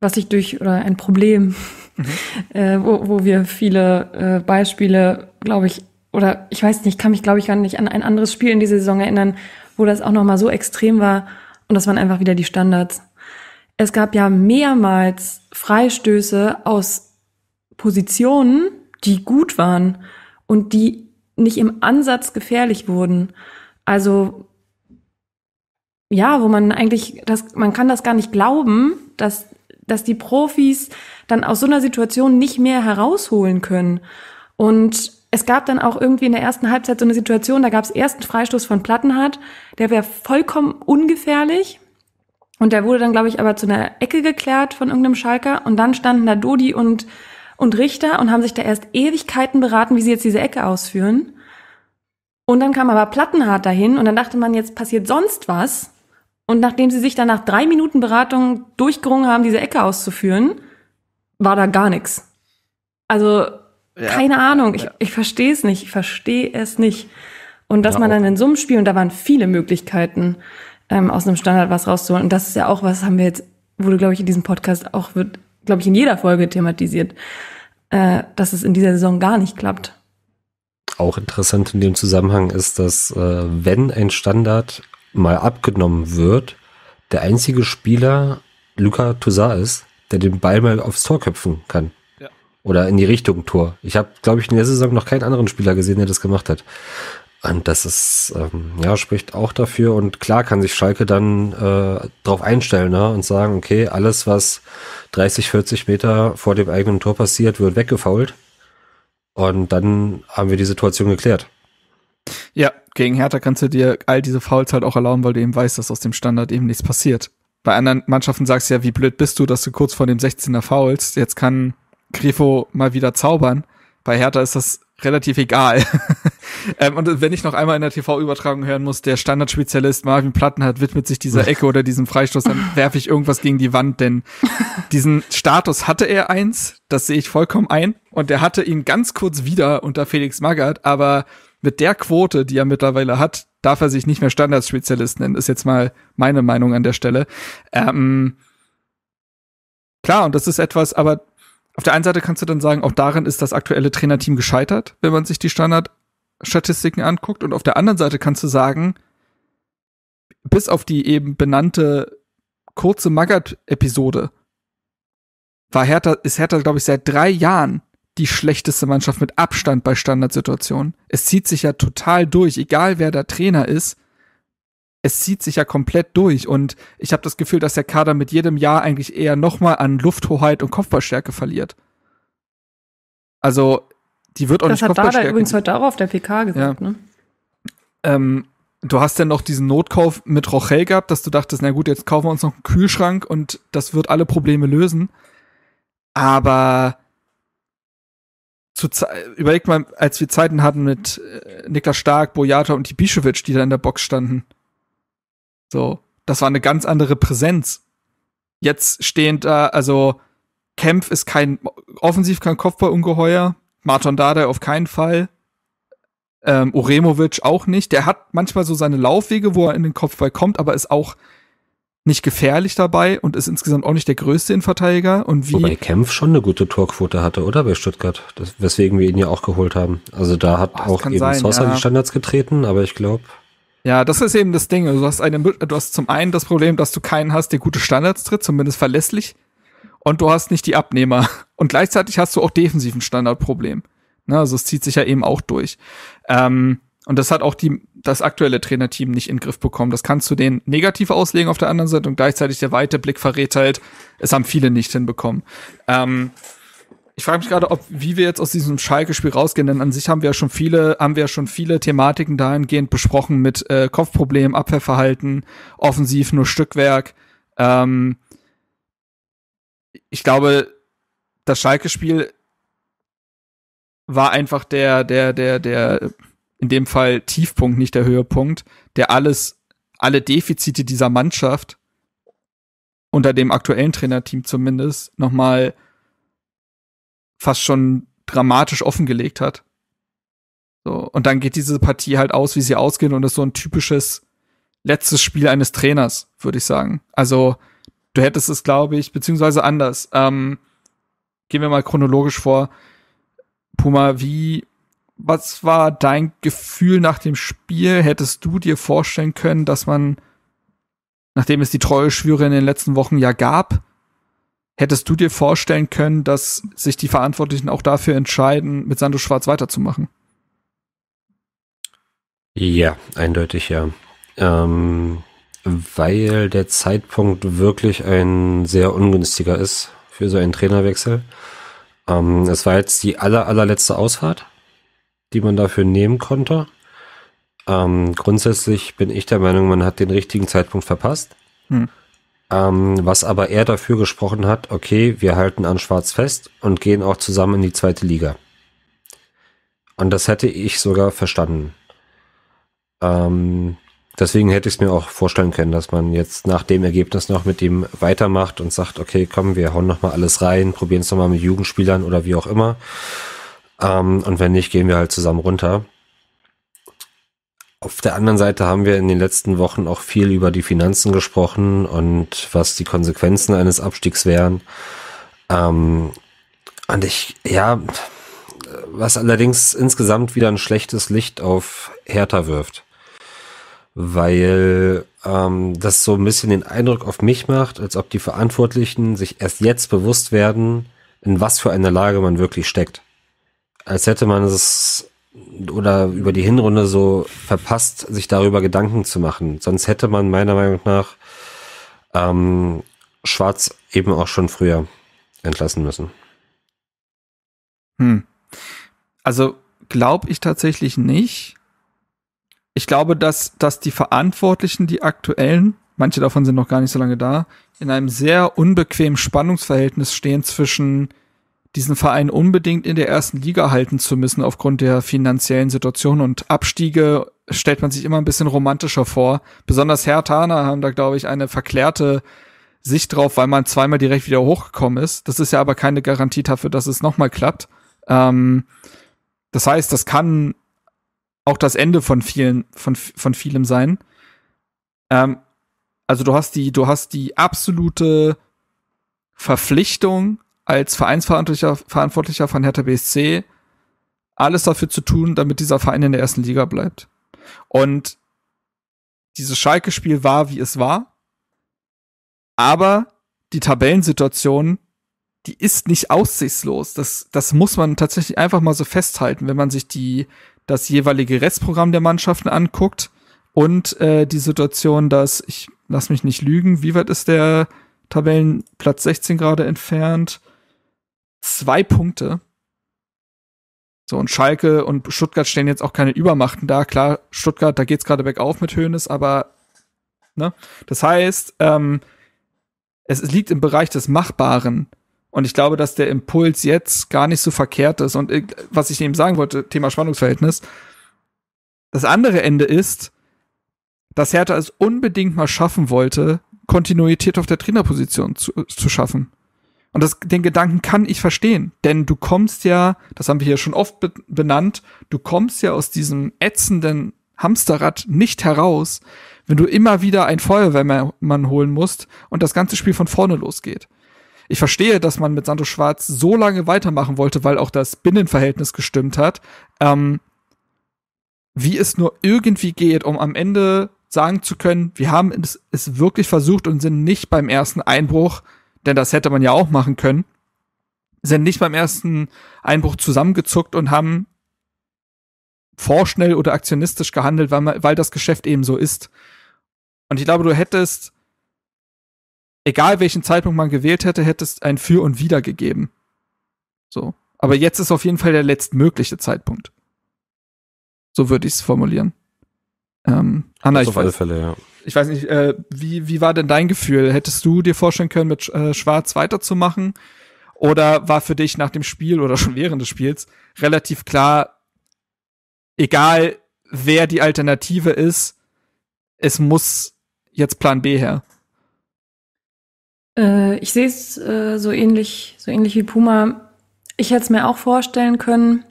was ich durch, oder ein Problem, mhm. äh, wo, wo wir viele äh, Beispiele, glaube ich, oder ich weiß nicht, kann mich, glaube ich, gar nicht an ein anderes Spiel in dieser Saison erinnern, wo das auch nochmal so extrem war. Und das waren einfach wieder die Standards. Es gab ja mehrmals Freistöße aus Positionen, die gut waren und die nicht im Ansatz gefährlich wurden. Also ja, wo man eigentlich, das, man kann das gar nicht glauben, dass, dass die Profis dann aus so einer Situation nicht mehr herausholen können. Und es gab dann auch irgendwie in der ersten Halbzeit so eine Situation, da gab es ersten Freistoß von Plattenhardt, der wäre vollkommen ungefährlich. Und der wurde dann, glaube ich, aber zu einer Ecke geklärt von irgendeinem Schalker. Und dann standen da Dodi und, und Richter und haben sich da erst Ewigkeiten beraten, wie sie jetzt diese Ecke ausführen. Und dann kam aber Plattenhardt dahin und dann dachte man, jetzt passiert sonst was. Und nachdem sie sich dann nach drei Minuten Beratung durchgerungen haben, diese Ecke auszuführen, war da gar nichts. Also, ja. keine Ahnung, ich, ich verstehe es nicht, ich verstehe es nicht. Und dass ja, man dann in Summenspiel, so und da waren viele Möglichkeiten, ähm, aus einem Standard was rauszuholen. Und das ist ja auch was, haben wir jetzt, wurde, glaube ich, in diesem Podcast auch, wird, glaube ich, in jeder Folge thematisiert, äh, dass es in dieser Saison gar nicht klappt. Auch interessant in dem Zusammenhang ist, dass äh, wenn ein Standard mal abgenommen wird, der einzige Spieler Luca Tosar ist, der den Ball mal aufs Tor köpfen kann. Ja. Oder in die Richtung Tor. Ich habe, glaube ich, in der Saison noch keinen anderen Spieler gesehen, der das gemacht hat. Und das ist, ähm, ja, spricht auch dafür. Und klar kann sich Schalke dann äh, drauf einstellen ne? und sagen, okay, alles, was 30, 40 Meter vor dem eigenen Tor passiert, wird weggefault. Und dann haben wir die Situation geklärt. Ja, gegen Hertha kannst du dir all diese Fouls halt auch erlauben, weil du eben weißt, dass aus dem Standard eben nichts passiert. Bei anderen Mannschaften sagst du ja, wie blöd bist du, dass du kurz vor dem 16er foulst. Jetzt kann Grifo mal wieder zaubern. Bei Hertha ist das relativ egal. ähm, und wenn ich noch einmal in der TV-Übertragung hören muss, der Standardspezialist Marvin Plattenhardt widmet sich dieser Ecke oder diesem Freistoß, dann werfe ich irgendwas gegen die Wand, denn diesen Status hatte er eins, das sehe ich vollkommen ein. Und er hatte ihn ganz kurz wieder unter Felix Magath, aber mit der Quote, die er mittlerweile hat, darf er sich nicht mehr Standardspezialist nennen, ist jetzt mal meine Meinung an der Stelle. Ähm, klar, und das ist etwas, aber auf der einen Seite kannst du dann sagen, auch darin ist das aktuelle Trainerteam gescheitert, wenn man sich die Standardstatistiken anguckt. Und auf der anderen Seite kannst du sagen, bis auf die eben benannte kurze Magat-Episode war Hertha, ist Hertha, glaube ich, seit drei Jahren die schlechteste Mannschaft mit Abstand bei Standardsituationen. Es zieht sich ja total durch, egal wer der Trainer ist. Es zieht sich ja komplett durch und ich habe das Gefühl, dass der Kader mit jedem Jahr eigentlich eher nochmal an Lufthoheit und Kopfballstärke verliert. Also, die wird auch das nicht Kopfballstärke. Das hat Dada übrigens heute auch auf der PK gesagt, ja. ne? Ähm, du hast ja noch diesen Notkauf mit Rochel gehabt, dass du dachtest, na gut, jetzt kaufen wir uns noch einen Kühlschrank und das wird alle Probleme lösen. Aber zu überlegt mal, als wir Zeiten hatten mit äh, Niklas Stark, Bojata und Ibišević, die da in der Box standen. So, das war eine ganz andere Präsenz. Jetzt stehen da, also Kempf ist kein offensiv kein Kopfballungeheuer, Marton Dada auf keinen Fall. Ähm, Uremovic auch nicht. Der hat manchmal so seine Laufwege, wo er in den Kopfball kommt, aber ist auch nicht gefährlich dabei und ist insgesamt auch nicht der größte Innenverteidiger. Und wie Wobei Kempf schon eine gute Torquote hatte, oder bei Stuttgart, das, weswegen wir ihn ja auch geholt haben. Also da hat oh, auch eben Sosa ja. die Standards getreten, aber ich glaube. Ja, das ist eben das Ding. Also du hast, eine, du hast zum einen das Problem, dass du keinen hast, der gute Standards tritt, zumindest verlässlich. Und du hast nicht die Abnehmer. Und gleichzeitig hast du auch defensiven Standardproblem. Ne, also es zieht sich ja eben auch durch. Ähm, und das hat auch die das aktuelle Trainerteam nicht in den Griff bekommen. Das kannst du denen negativ auslegen auf der anderen Seite und gleichzeitig der weite Blick verrät halt, es haben viele nicht hinbekommen. Ähm, ich frage mich gerade, ob wie wir jetzt aus diesem Schalke-Spiel rausgehen, denn an sich haben wir ja schon viele, haben wir ja schon viele Thematiken dahingehend besprochen mit äh, Kopfproblemen, Abwehrverhalten, offensiv nur Stückwerk. Ähm, ich glaube, das Schalke-Spiel war einfach der, der, der, der in dem Fall Tiefpunkt, nicht der Höhepunkt, der alles, alle Defizite dieser Mannschaft unter dem aktuellen Trainerteam zumindest nochmal fast schon dramatisch offengelegt hat. So, und dann geht diese Partie halt aus, wie sie ausgeht, und ist so ein typisches letztes Spiel eines Trainers, würde ich sagen. Also, du hättest es, glaube ich, beziehungsweise anders. Ähm, gehen wir mal chronologisch vor. Puma, wie was war dein Gefühl nach dem Spiel? Hättest du dir vorstellen können, dass man, nachdem es die Treueschwüre in den letzten Wochen ja gab, hättest du dir vorstellen können, dass sich die Verantwortlichen auch dafür entscheiden, mit Sandro Schwarz weiterzumachen? Ja, eindeutig ja. Ähm, weil der Zeitpunkt wirklich ein sehr ungünstiger ist für so einen Trainerwechsel. Ähm, es war jetzt die aller, allerletzte Ausfahrt die man dafür nehmen konnte. Ähm, grundsätzlich bin ich der Meinung, man hat den richtigen Zeitpunkt verpasst. Hm. Ähm, was aber er dafür gesprochen hat, okay, wir halten an Schwarz fest und gehen auch zusammen in die zweite Liga. Und das hätte ich sogar verstanden. Ähm, deswegen hätte ich es mir auch vorstellen können, dass man jetzt nach dem Ergebnis noch mit ihm weitermacht und sagt, okay, komm, wir hauen nochmal alles rein, probieren es nochmal mit Jugendspielern oder wie auch immer. Ähm, und wenn nicht, gehen wir halt zusammen runter. Auf der anderen Seite haben wir in den letzten Wochen auch viel über die Finanzen gesprochen und was die Konsequenzen eines Abstiegs wären. Ähm, und ich, ja, was allerdings insgesamt wieder ein schlechtes Licht auf Hertha wirft. Weil ähm, das so ein bisschen den Eindruck auf mich macht, als ob die Verantwortlichen sich erst jetzt bewusst werden, in was für einer Lage man wirklich steckt als hätte man es oder über die Hinrunde so verpasst, sich darüber Gedanken zu machen. Sonst hätte man meiner Meinung nach ähm, Schwarz eben auch schon früher entlassen müssen. Hm. Also glaube ich tatsächlich nicht. Ich glaube, dass, dass die Verantwortlichen, die aktuellen, manche davon sind noch gar nicht so lange da, in einem sehr unbequemen Spannungsverhältnis stehen zwischen diesen Verein unbedingt in der ersten Liga halten zu müssen aufgrund der finanziellen Situation und Abstiege stellt man sich immer ein bisschen romantischer vor. Besonders Herr Herthaner haben da, glaube ich, eine verklärte Sicht drauf, weil man zweimal direkt wieder hochgekommen ist. Das ist ja aber keine Garantie dafür, dass es nochmal klappt. Ähm, das heißt, das kann auch das Ende von vielen, von, von vielem sein. Ähm, also du hast die, du hast die absolute Verpflichtung, als Vereinsverantwortlicher Verantwortlicher von Hertha BSC alles dafür zu tun, damit dieser Verein in der ersten Liga bleibt. Und dieses Schalke-Spiel war, wie es war. Aber die Tabellensituation, die ist nicht aussichtslos. Das, das muss man tatsächlich einfach mal so festhalten, wenn man sich die, das jeweilige Restprogramm der Mannschaften anguckt und äh, die Situation, dass ich lass mich nicht lügen, wie weit ist der Tabellenplatz 16 gerade entfernt? zwei Punkte. So, und Schalke und Stuttgart stehen jetzt auch keine Übermachten da. Klar, Stuttgart, da geht es gerade bergauf mit Hönes, aber ne? Das heißt, ähm, es liegt im Bereich des Machbaren. Und ich glaube, dass der Impuls jetzt gar nicht so verkehrt ist. Und äh, was ich eben sagen wollte, Thema Spannungsverhältnis. Das andere Ende ist, dass Hertha es unbedingt mal schaffen wollte, Kontinuität auf der Trainerposition zu, zu schaffen. Und das, den Gedanken kann ich verstehen, denn du kommst ja, das haben wir hier schon oft be benannt, du kommst ja aus diesem ätzenden Hamsterrad nicht heraus, wenn du immer wieder einen Feuerwehrmann holen musst und das ganze Spiel von vorne losgeht. Ich verstehe, dass man mit Sandro Schwarz so lange weitermachen wollte, weil auch das Binnenverhältnis gestimmt hat. Ähm, wie es nur irgendwie geht, um am Ende sagen zu können, wir haben es, es wirklich versucht und sind nicht beim ersten Einbruch denn das hätte man ja auch machen können, sind nicht beim ersten Einbruch zusammengezuckt und haben vorschnell oder aktionistisch gehandelt, weil, weil das Geschäft eben so ist. Und ich glaube, du hättest, egal welchen Zeitpunkt man gewählt hätte, hättest ein Für und Wider gegeben. So. Aber jetzt ist auf jeden Fall der letztmögliche Zeitpunkt. So würde ich es formulieren. Ähm, Anna, ich auf weiß, alle Fälle, ja. Ich weiß nicht, äh, wie, wie war denn dein Gefühl? Hättest du dir vorstellen können, mit äh, Schwarz weiterzumachen? Oder war für dich nach dem Spiel oder schon während des Spiels relativ klar, egal wer die Alternative ist, es muss jetzt Plan B her? Äh, ich sehe es äh, so ähnlich, so ähnlich wie Puma. Ich hätte es mir auch vorstellen können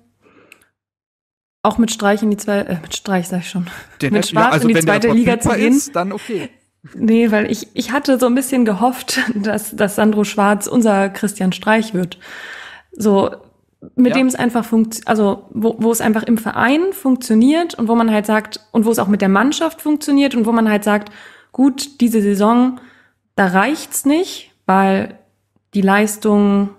auch mit Streich in die zweite, äh, mit Streich sag ich schon, Den mit Schwarz ja, also in die zweite Liga zu gehen. Ist, dann okay. Nee, weil ich, ich hatte so ein bisschen gehofft, dass, dass Sandro Schwarz unser Christian Streich wird. So, mit ja. dem es einfach funktioniert, also wo, wo es einfach im Verein funktioniert und wo man halt sagt, und wo es auch mit der Mannschaft funktioniert und wo man halt sagt, gut, diese Saison, da reicht's nicht, weil die Leistung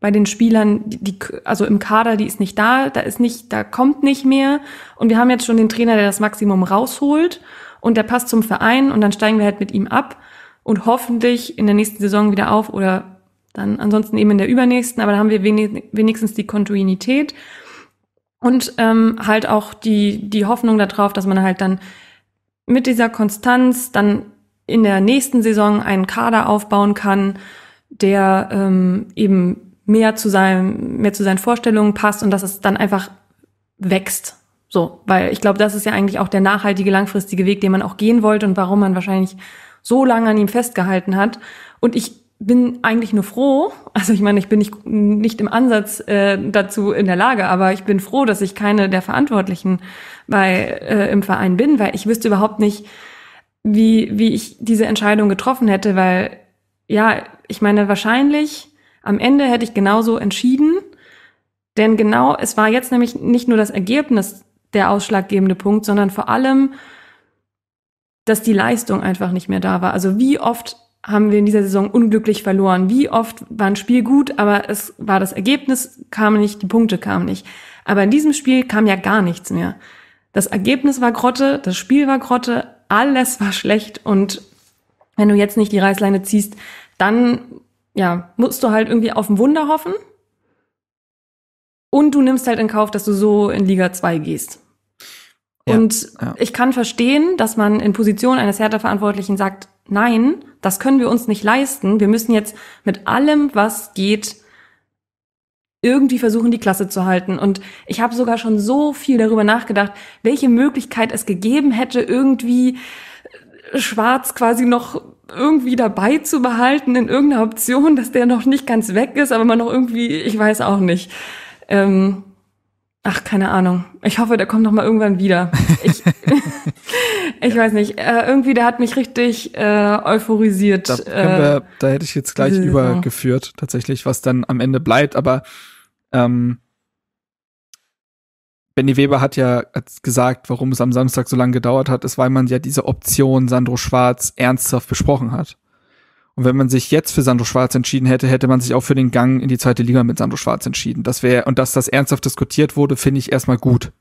bei den Spielern, die, also im Kader, die ist nicht da, da ist nicht, da kommt nicht mehr. Und wir haben jetzt schon den Trainer, der das Maximum rausholt und der passt zum Verein und dann steigen wir halt mit ihm ab und hoffentlich in der nächsten Saison wieder auf oder dann ansonsten eben in der übernächsten, aber da haben wir wenigstens die Kontinuität und ähm, halt auch die, die Hoffnung darauf, dass man halt dann mit dieser Konstanz dann in der nächsten Saison einen Kader aufbauen kann, der ähm, eben mehr zu seinem, mehr zu seinen Vorstellungen passt und dass es dann einfach wächst. So, weil ich glaube, das ist ja eigentlich auch der nachhaltige, langfristige Weg, den man auch gehen wollte und warum man wahrscheinlich so lange an ihm festgehalten hat. Und ich bin eigentlich nur froh, also ich meine, ich bin nicht, nicht im Ansatz äh, dazu in der Lage, aber ich bin froh, dass ich keine der Verantwortlichen bei, äh, im Verein bin, weil ich wüsste überhaupt nicht, wie, wie ich diese Entscheidung getroffen hätte, weil ja, ich meine, wahrscheinlich am Ende hätte ich genauso entschieden, denn genau, es war jetzt nämlich nicht nur das Ergebnis der ausschlaggebende Punkt, sondern vor allem, dass die Leistung einfach nicht mehr da war. Also wie oft haben wir in dieser Saison unglücklich verloren? Wie oft war ein Spiel gut, aber es war das Ergebnis, kam nicht, die Punkte kamen nicht. Aber in diesem Spiel kam ja gar nichts mehr. Das Ergebnis war Grotte, das Spiel war Grotte, alles war schlecht und wenn du jetzt nicht die Reißleine ziehst, dann ja, musst du halt irgendwie auf ein Wunder hoffen. Und du nimmst halt in Kauf, dass du so in Liga 2 gehst. Ja, und ja. ich kann verstehen, dass man in Position eines Hertha-Verantwortlichen sagt, nein, das können wir uns nicht leisten. Wir müssen jetzt mit allem, was geht, irgendwie versuchen, die Klasse zu halten. Und ich habe sogar schon so viel darüber nachgedacht, welche Möglichkeit es gegeben hätte, irgendwie schwarz quasi noch irgendwie dabei zu behalten in irgendeiner Option, dass der noch nicht ganz weg ist, aber man noch irgendwie, ich weiß auch nicht. Ähm, ach, keine Ahnung. Ich hoffe, der kommt noch mal irgendwann wieder. Ich, ich ja. weiß nicht. Äh, irgendwie, der hat mich richtig äh, euphorisiert. Da, äh, wir, da hätte ich jetzt gleich übergeführt, tatsächlich, was dann am Ende bleibt. Aber ähm, Benny Weber hat ja gesagt, warum es am Samstag so lange gedauert hat, ist, weil man ja diese Option Sandro Schwarz ernsthaft besprochen hat. Und wenn man sich jetzt für Sandro Schwarz entschieden hätte, hätte man sich auch für den Gang in die zweite Liga mit Sandro Schwarz entschieden. Das wäre, und dass das ernsthaft diskutiert wurde, finde ich erstmal gut.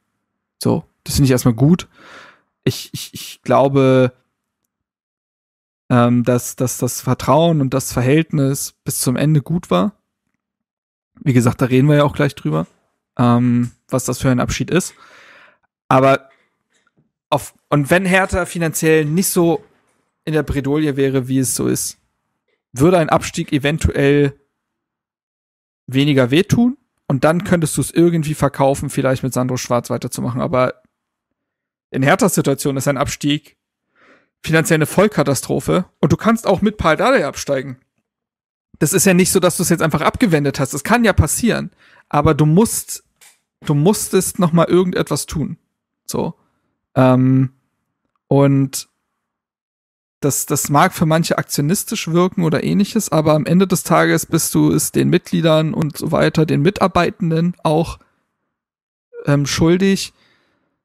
So, das finde ich erstmal gut. Ich, ich, ich glaube, ähm, dass, dass das Vertrauen und das Verhältnis bis zum Ende gut war. Wie gesagt, da reden wir ja auch gleich drüber ähm, was das für ein Abschied ist. Aber auf, und wenn Hertha finanziell nicht so in der Bredouille wäre, wie es so ist, würde ein Abstieg eventuell weniger wehtun und dann könntest du es irgendwie verkaufen, vielleicht mit Sandro Schwarz weiterzumachen. Aber in Herthas Situation ist ein Abstieg finanziell eine Vollkatastrophe und du kannst auch mit Paul Dardai absteigen. Das ist ja nicht so, dass du es jetzt einfach abgewendet hast. Das kann ja passieren. Aber du musst du musstest noch mal irgendetwas tun. So. Ähm, und das, das mag für manche aktionistisch wirken oder ähnliches, aber am Ende des Tages bist du es den Mitgliedern und so weiter, den Mitarbeitenden auch ähm, schuldig.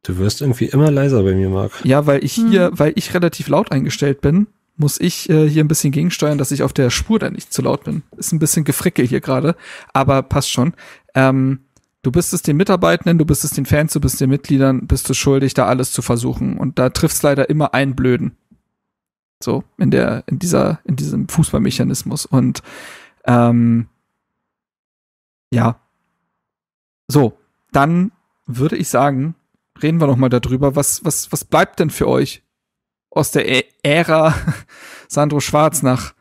Du wirst irgendwie immer leiser bei mir, Marc. Ja, weil ich hier, hm. weil ich relativ laut eingestellt bin, muss ich äh, hier ein bisschen gegensteuern, dass ich auf der Spur dann nicht zu laut bin. Ist ein bisschen Gefrickel hier gerade, aber passt schon. Ähm, Du bist es den Mitarbeitenden, du bist es den Fans, du bist den Mitgliedern, bist du schuldig, da alles zu versuchen. Und da trifft es leider immer einen Blöden. So, in der, in dieser, in diesem Fußballmechanismus. Und ähm, ja. So, dann würde ich sagen, reden wir noch mal darüber, was, was, was bleibt denn für euch aus der Ära Sandro Schwarz nach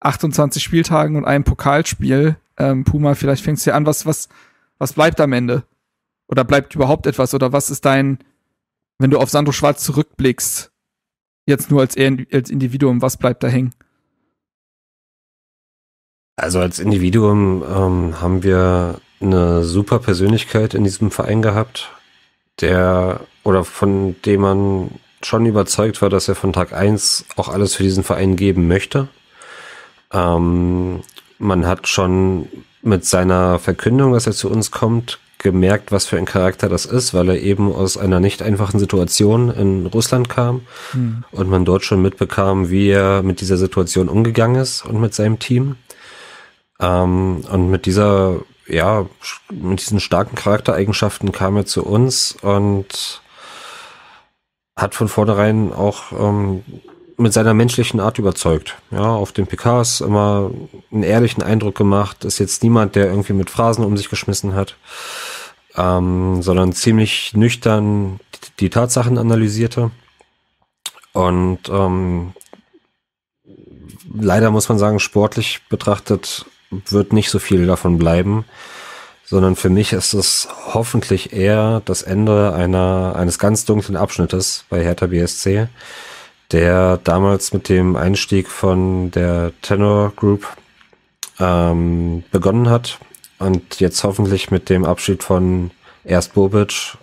28 Spieltagen und einem Pokalspiel? Ähm, Puma, vielleicht fängst du ja an, was, was, was bleibt am Ende? Oder bleibt überhaupt etwas? Oder was ist dein, wenn du auf Sandro Schwarz zurückblickst, jetzt nur als, als Individuum, was bleibt da hängen? Also als Individuum ähm, haben wir eine super Persönlichkeit in diesem Verein gehabt, der oder von dem man schon überzeugt war, dass er von Tag 1 auch alles für diesen Verein geben möchte. Ähm, man hat schon mit seiner Verkündung, dass er zu uns kommt, gemerkt, was für ein Charakter das ist, weil er eben aus einer nicht einfachen Situation in Russland kam mhm. und man dort schon mitbekam, wie er mit dieser Situation umgegangen ist und mit seinem Team. Ähm, und mit dieser, ja, mit diesen starken Charaktereigenschaften kam er zu uns und hat von vornherein auch ähm, mit seiner menschlichen Art überzeugt. Ja, auf den PKs immer einen ehrlichen Eindruck gemacht. Ist jetzt niemand, der irgendwie mit Phrasen um sich geschmissen hat, ähm, sondern ziemlich nüchtern die, die Tatsachen analysierte. Und ähm, leider muss man sagen, sportlich betrachtet wird nicht so viel davon bleiben, sondern für mich ist es hoffentlich eher das Ende einer, eines ganz dunklen Abschnittes bei Hertha BSC der damals mit dem Einstieg von der Tenor Group ähm, begonnen hat und jetzt hoffentlich mit dem Abschied von erst Bobic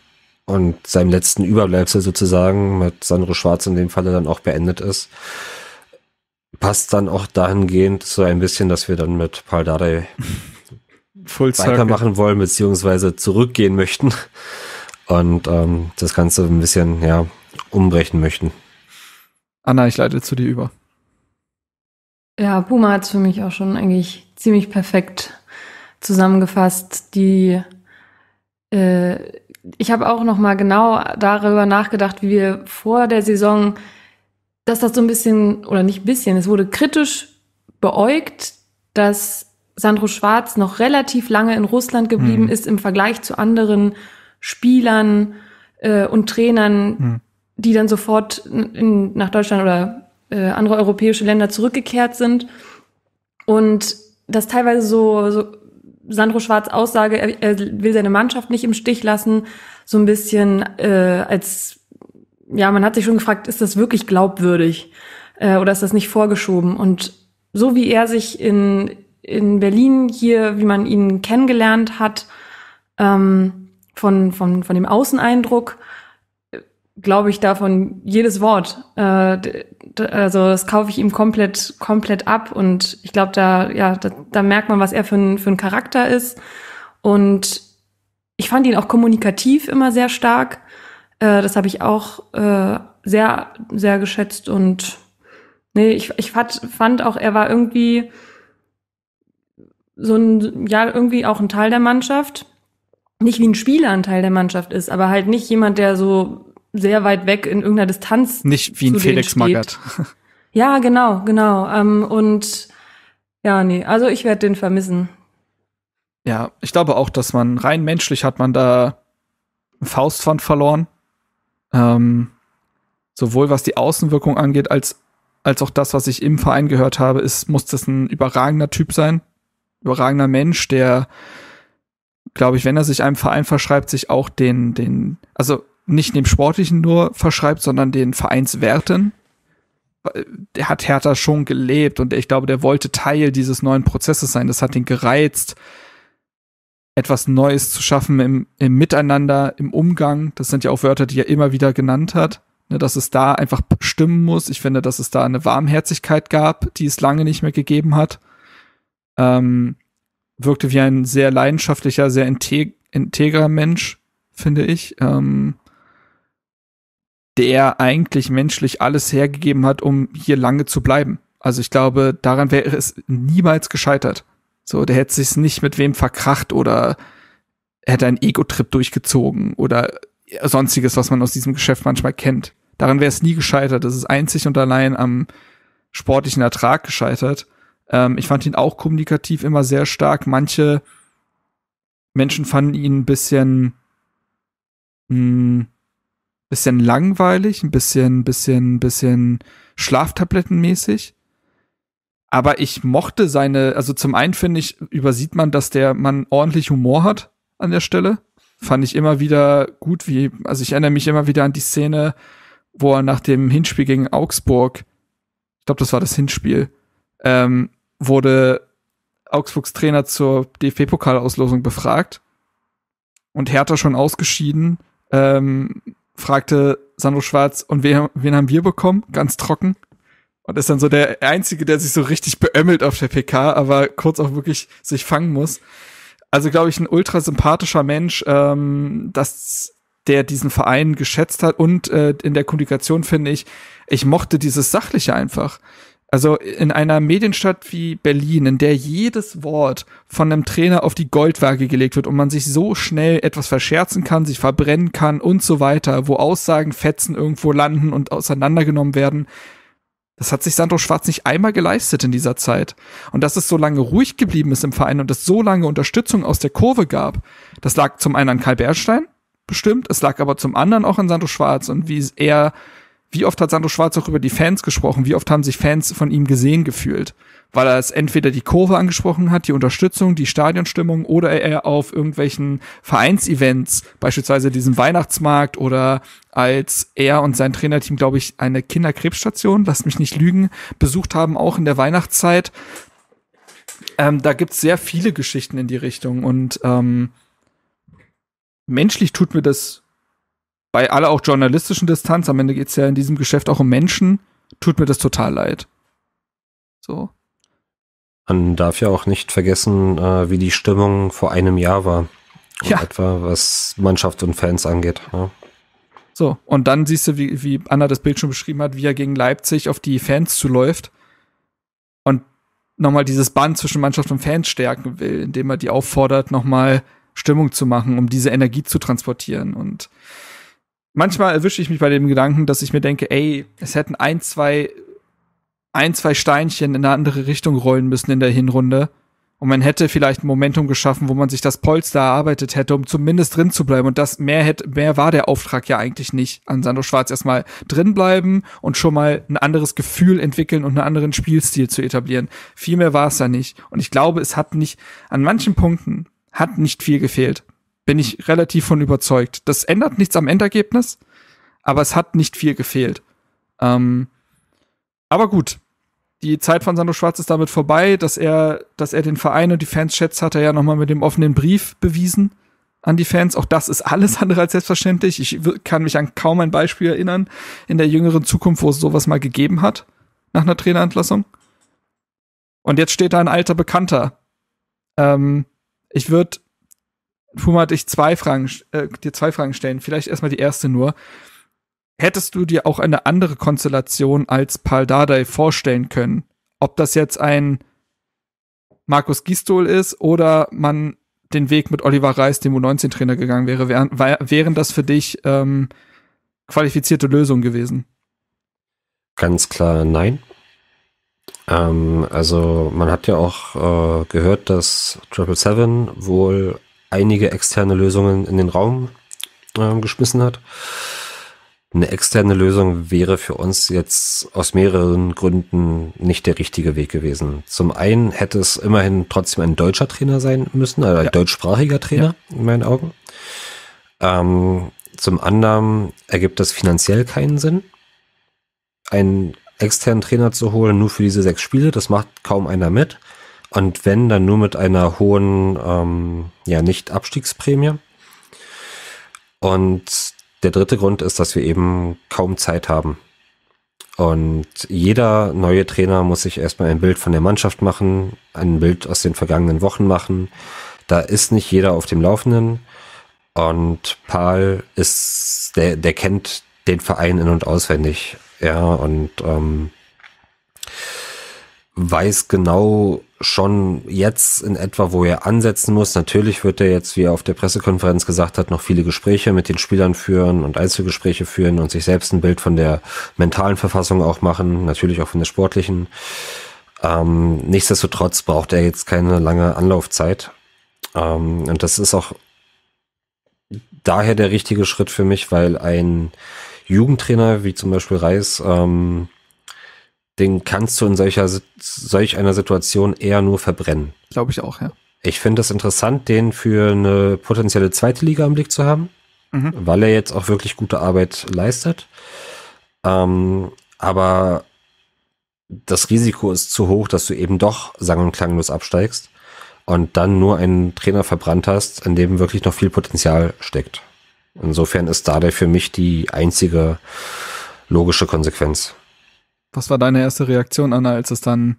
und seinem letzten Überbleibsel sozusagen mit Sandro Schwarz in dem Falle dann auch beendet ist, passt dann auch dahingehend so ein bisschen, dass wir dann mit Paul Dardai weitermachen wollen, beziehungsweise zurückgehen möchten und ähm, das Ganze ein bisschen ja, umbrechen möchten. Anna, ich leite zu dir über. Ja, Puma hat es für mich auch schon eigentlich ziemlich perfekt zusammengefasst. Die äh, ich habe auch noch mal genau darüber nachgedacht, wie wir vor der Saison, dass das so ein bisschen oder nicht ein bisschen, es wurde kritisch beäugt, dass Sandro Schwarz noch relativ lange in Russland geblieben hm. ist im Vergleich zu anderen Spielern äh, und Trainern, hm die dann sofort in, nach Deutschland oder äh, andere europäische Länder zurückgekehrt sind. Und das teilweise so, so Sandro Schwarz Aussage, er, er will seine Mannschaft nicht im Stich lassen, so ein bisschen äh, als, ja, man hat sich schon gefragt, ist das wirklich glaubwürdig äh, oder ist das nicht vorgeschoben? Und so wie er sich in, in Berlin hier, wie man ihn kennengelernt hat, ähm, von, von, von dem Außeneindruck, glaube ich davon jedes Wort. Äh, also das kaufe ich ihm komplett, komplett ab und ich glaube, da, ja, da, da merkt man, was er für ein, für ein Charakter ist. Und ich fand ihn auch kommunikativ immer sehr stark. Äh, das habe ich auch äh, sehr, sehr geschätzt und nee, ich, ich fand, fand auch, er war irgendwie so ein, ja, irgendwie auch ein Teil der Mannschaft. Nicht wie ein Spieler ein Teil der Mannschaft ist, aber halt nicht jemand, der so sehr weit weg in irgendeiner Distanz. Nicht wie ein Felix Magath. Ja, genau, genau. Ähm, und ja, nee, also ich werde den vermissen. Ja, ich glaube auch, dass man rein menschlich hat man da einen Faustpfand verloren. Ähm, sowohl was die Außenwirkung angeht, als, als auch das, was ich im Verein gehört habe, ist, muss das ein überragender Typ sein. Überragender Mensch, der, glaube ich, wenn er sich einem Verein verschreibt, sich auch den, den, also nicht dem Sportlichen nur verschreibt, sondern den Vereinswerten. Der äh, hat Hertha schon gelebt und ich glaube, der wollte Teil dieses neuen Prozesses sein. Das hat ihn gereizt, etwas Neues zu schaffen im, im Miteinander, im Umgang. Das sind ja auch Wörter, die er immer wieder genannt hat. Ne, dass es da einfach stimmen muss. Ich finde, dass es da eine Warmherzigkeit gab, die es lange nicht mehr gegeben hat. Ähm, wirkte wie ein sehr leidenschaftlicher, sehr integ integrer Mensch, finde ich. Ähm, der eigentlich menschlich alles hergegeben hat, um hier lange zu bleiben. Also ich glaube, daran wäre es niemals gescheitert. So, der hätte sich nicht mit wem verkracht oder hätte einen Ego-Trip durchgezogen oder sonstiges, was man aus diesem Geschäft manchmal kennt. Daran wäre es nie gescheitert. Es ist einzig und allein am sportlichen Ertrag gescheitert. Ähm, ich fand ihn auch kommunikativ immer sehr stark. Manche Menschen fanden ihn ein bisschen mh, hm, bisschen langweilig, ein bisschen, bisschen, bisschen Schlaftablettenmäßig. Aber ich mochte seine, also zum einen finde ich, übersieht man, dass der Mann ordentlich Humor hat an der Stelle. Fand ich immer wieder gut, wie, also ich erinnere mich immer wieder an die Szene, wo er nach dem Hinspiel gegen Augsburg, ich glaube, das war das Hinspiel, ähm, wurde Augsburgs Trainer zur DFB-Pokalauslosung befragt und Hertha schon ausgeschieden. Ähm, fragte Sandro Schwarz, und wen, wen haben wir bekommen? Ganz trocken. Und ist dann so der Einzige, der sich so richtig beömmelt auf der PK, aber kurz auch wirklich sich fangen muss. Also, glaube ich, ein ultra sympathischer Mensch, ähm, dass der diesen Verein geschätzt hat und äh, in der Kommunikation finde ich, ich mochte dieses Sachliche einfach. Also in einer Medienstadt wie Berlin, in der jedes Wort von einem Trainer auf die Goldwaage gelegt wird und man sich so schnell etwas verscherzen kann, sich verbrennen kann und so weiter, wo Aussagen, Fetzen irgendwo landen und auseinandergenommen werden, das hat sich Sandro Schwarz nicht einmal geleistet in dieser Zeit. Und dass es so lange ruhig geblieben ist im Verein und es so lange Unterstützung aus der Kurve gab, das lag zum einen an Karl Bernstein, bestimmt, es lag aber zum anderen auch an Sandro Schwarz und wie er wie oft hat Sandro Schwarz auch über die Fans gesprochen? Wie oft haben sich Fans von ihm gesehen gefühlt? Weil er es entweder die Kurve angesprochen hat, die Unterstützung, die Stadionstimmung oder er auf irgendwelchen Vereinsevents, beispielsweise diesem Weihnachtsmarkt oder als er und sein Trainerteam, glaube ich, eine Kinderkrebsstation, lasst mich nicht lügen, besucht haben, auch in der Weihnachtszeit. Ähm, da gibt's sehr viele Geschichten in die Richtung und ähm, menschlich tut mir das bei aller auch journalistischen Distanz, am Ende geht es ja in diesem Geschäft auch um Menschen, tut mir das total leid. So. Man darf ja auch nicht vergessen, äh, wie die Stimmung vor einem Jahr war. Ja. Etwa was Mannschaft und Fans angeht. Ja. So, und dann siehst du, wie, wie Anna das Bild schon beschrieben hat, wie er gegen Leipzig auf die Fans zuläuft und nochmal dieses Band zwischen Mannschaft und Fans stärken will, indem er die auffordert, nochmal Stimmung zu machen, um diese Energie zu transportieren. Und manchmal erwische ich mich bei dem Gedanken, dass ich mir denke, ey, es hätten ein, zwei, ein, zwei Steinchen in eine andere Richtung rollen müssen in der Hinrunde. Und man hätte vielleicht ein Momentum geschaffen, wo man sich das Polster erarbeitet hätte, um zumindest drin zu bleiben. Und das mehr hätte, mehr war der Auftrag ja eigentlich nicht an Sandro Schwarz. Erstmal drin bleiben und schon mal ein anderes Gefühl entwickeln und einen anderen Spielstil zu etablieren. Viel mehr war es da nicht. Und ich glaube, es hat nicht, an manchen Punkten hat nicht viel gefehlt. Bin ich relativ von überzeugt. Das ändert nichts am Endergebnis, aber es hat nicht viel gefehlt. Ähm, aber gut, die Zeit von Sandro Schwarz ist damit vorbei, dass er, dass er den Verein und die Fans schätzt, hat er ja nochmal mit dem offenen Brief bewiesen an die Fans. Auch das ist alles andere als selbstverständlich. Ich kann mich an kaum ein Beispiel erinnern in der jüngeren Zukunft, wo es sowas mal gegeben hat nach einer Trainerentlassung. Und jetzt steht da ein alter Bekannter. Ähm, ich würde Puma, dich zwei Fragen, äh, dir zwei Fragen stellen. Vielleicht erstmal die erste nur. Hättest du dir auch eine andere Konstellation als Pal Dardai vorstellen können? Ob das jetzt ein Markus Gistol ist oder man den Weg mit Oliver Reis, dem U19-Trainer, gegangen wäre, wären, wären das für dich ähm, qualifizierte Lösungen gewesen? Ganz klar nein. Ähm, also man hat ja auch äh, gehört, dass Triple Seven wohl einige externe Lösungen in den Raum äh, geschmissen hat. Eine externe Lösung wäre für uns jetzt aus mehreren Gründen nicht der richtige Weg gewesen. Zum einen hätte es immerhin trotzdem ein deutscher Trainer sein müssen, also ein ja. deutschsprachiger Trainer ja. in meinen Augen. Ähm, zum anderen ergibt das finanziell keinen Sinn, einen externen Trainer zu holen, nur für diese sechs Spiele. Das macht kaum einer mit. Und wenn, dann nur mit einer hohen, ähm, ja, Nicht-Abstiegsprämie. Und der dritte Grund ist, dass wir eben kaum Zeit haben. Und jeder neue Trainer muss sich erstmal ein Bild von der Mannschaft machen, ein Bild aus den vergangenen Wochen machen. Da ist nicht jeder auf dem Laufenden. Und Paul ist, der, der kennt den Verein in- und auswendig. Ja, und ähm, weiß genau, schon jetzt in etwa, wo er ansetzen muss. Natürlich wird er jetzt, wie er auf der Pressekonferenz gesagt hat, noch viele Gespräche mit den Spielern führen und Einzelgespräche führen und sich selbst ein Bild von der mentalen Verfassung auch machen, natürlich auch von der sportlichen. Ähm, nichtsdestotrotz braucht er jetzt keine lange Anlaufzeit. Ähm, und das ist auch daher der richtige Schritt für mich, weil ein Jugendtrainer wie zum Beispiel Reis ähm, den kannst du in solcher, solch einer Situation eher nur verbrennen. Glaube ich auch, ja. Ich finde es interessant, den für eine potenzielle zweite Liga im Blick zu haben, mhm. weil er jetzt auch wirklich gute Arbeit leistet. Ähm, aber das Risiko ist zu hoch, dass du eben doch sang- und klanglos absteigst und dann nur einen Trainer verbrannt hast, in dem wirklich noch viel Potenzial steckt. Insofern ist da der für mich die einzige logische Konsequenz. Was war deine erste Reaktion, Anna, als es dann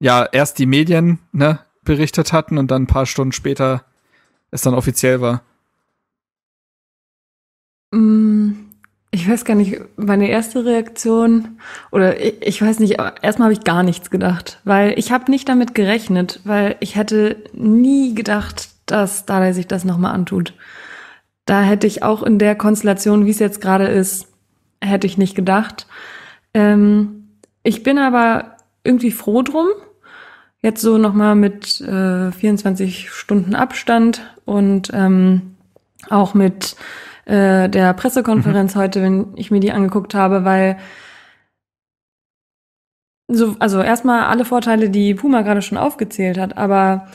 ja erst die Medien ne, berichtet hatten und dann ein paar Stunden später es dann offiziell war? Mm, ich weiß gar nicht, meine erste Reaktion oder ich, ich weiß nicht, erstmal habe ich gar nichts gedacht, weil ich habe nicht damit gerechnet, weil ich hätte nie gedacht, dass Dada sich das nochmal antut. Da hätte ich auch in der Konstellation, wie es jetzt gerade ist, hätte ich nicht gedacht. Ähm, ich bin aber irgendwie froh drum. Jetzt so nochmal mit äh, 24 Stunden Abstand und ähm, auch mit äh, der Pressekonferenz mhm. heute, wenn ich mir die angeguckt habe, weil so, also erstmal alle Vorteile, die Puma gerade schon aufgezählt hat, aber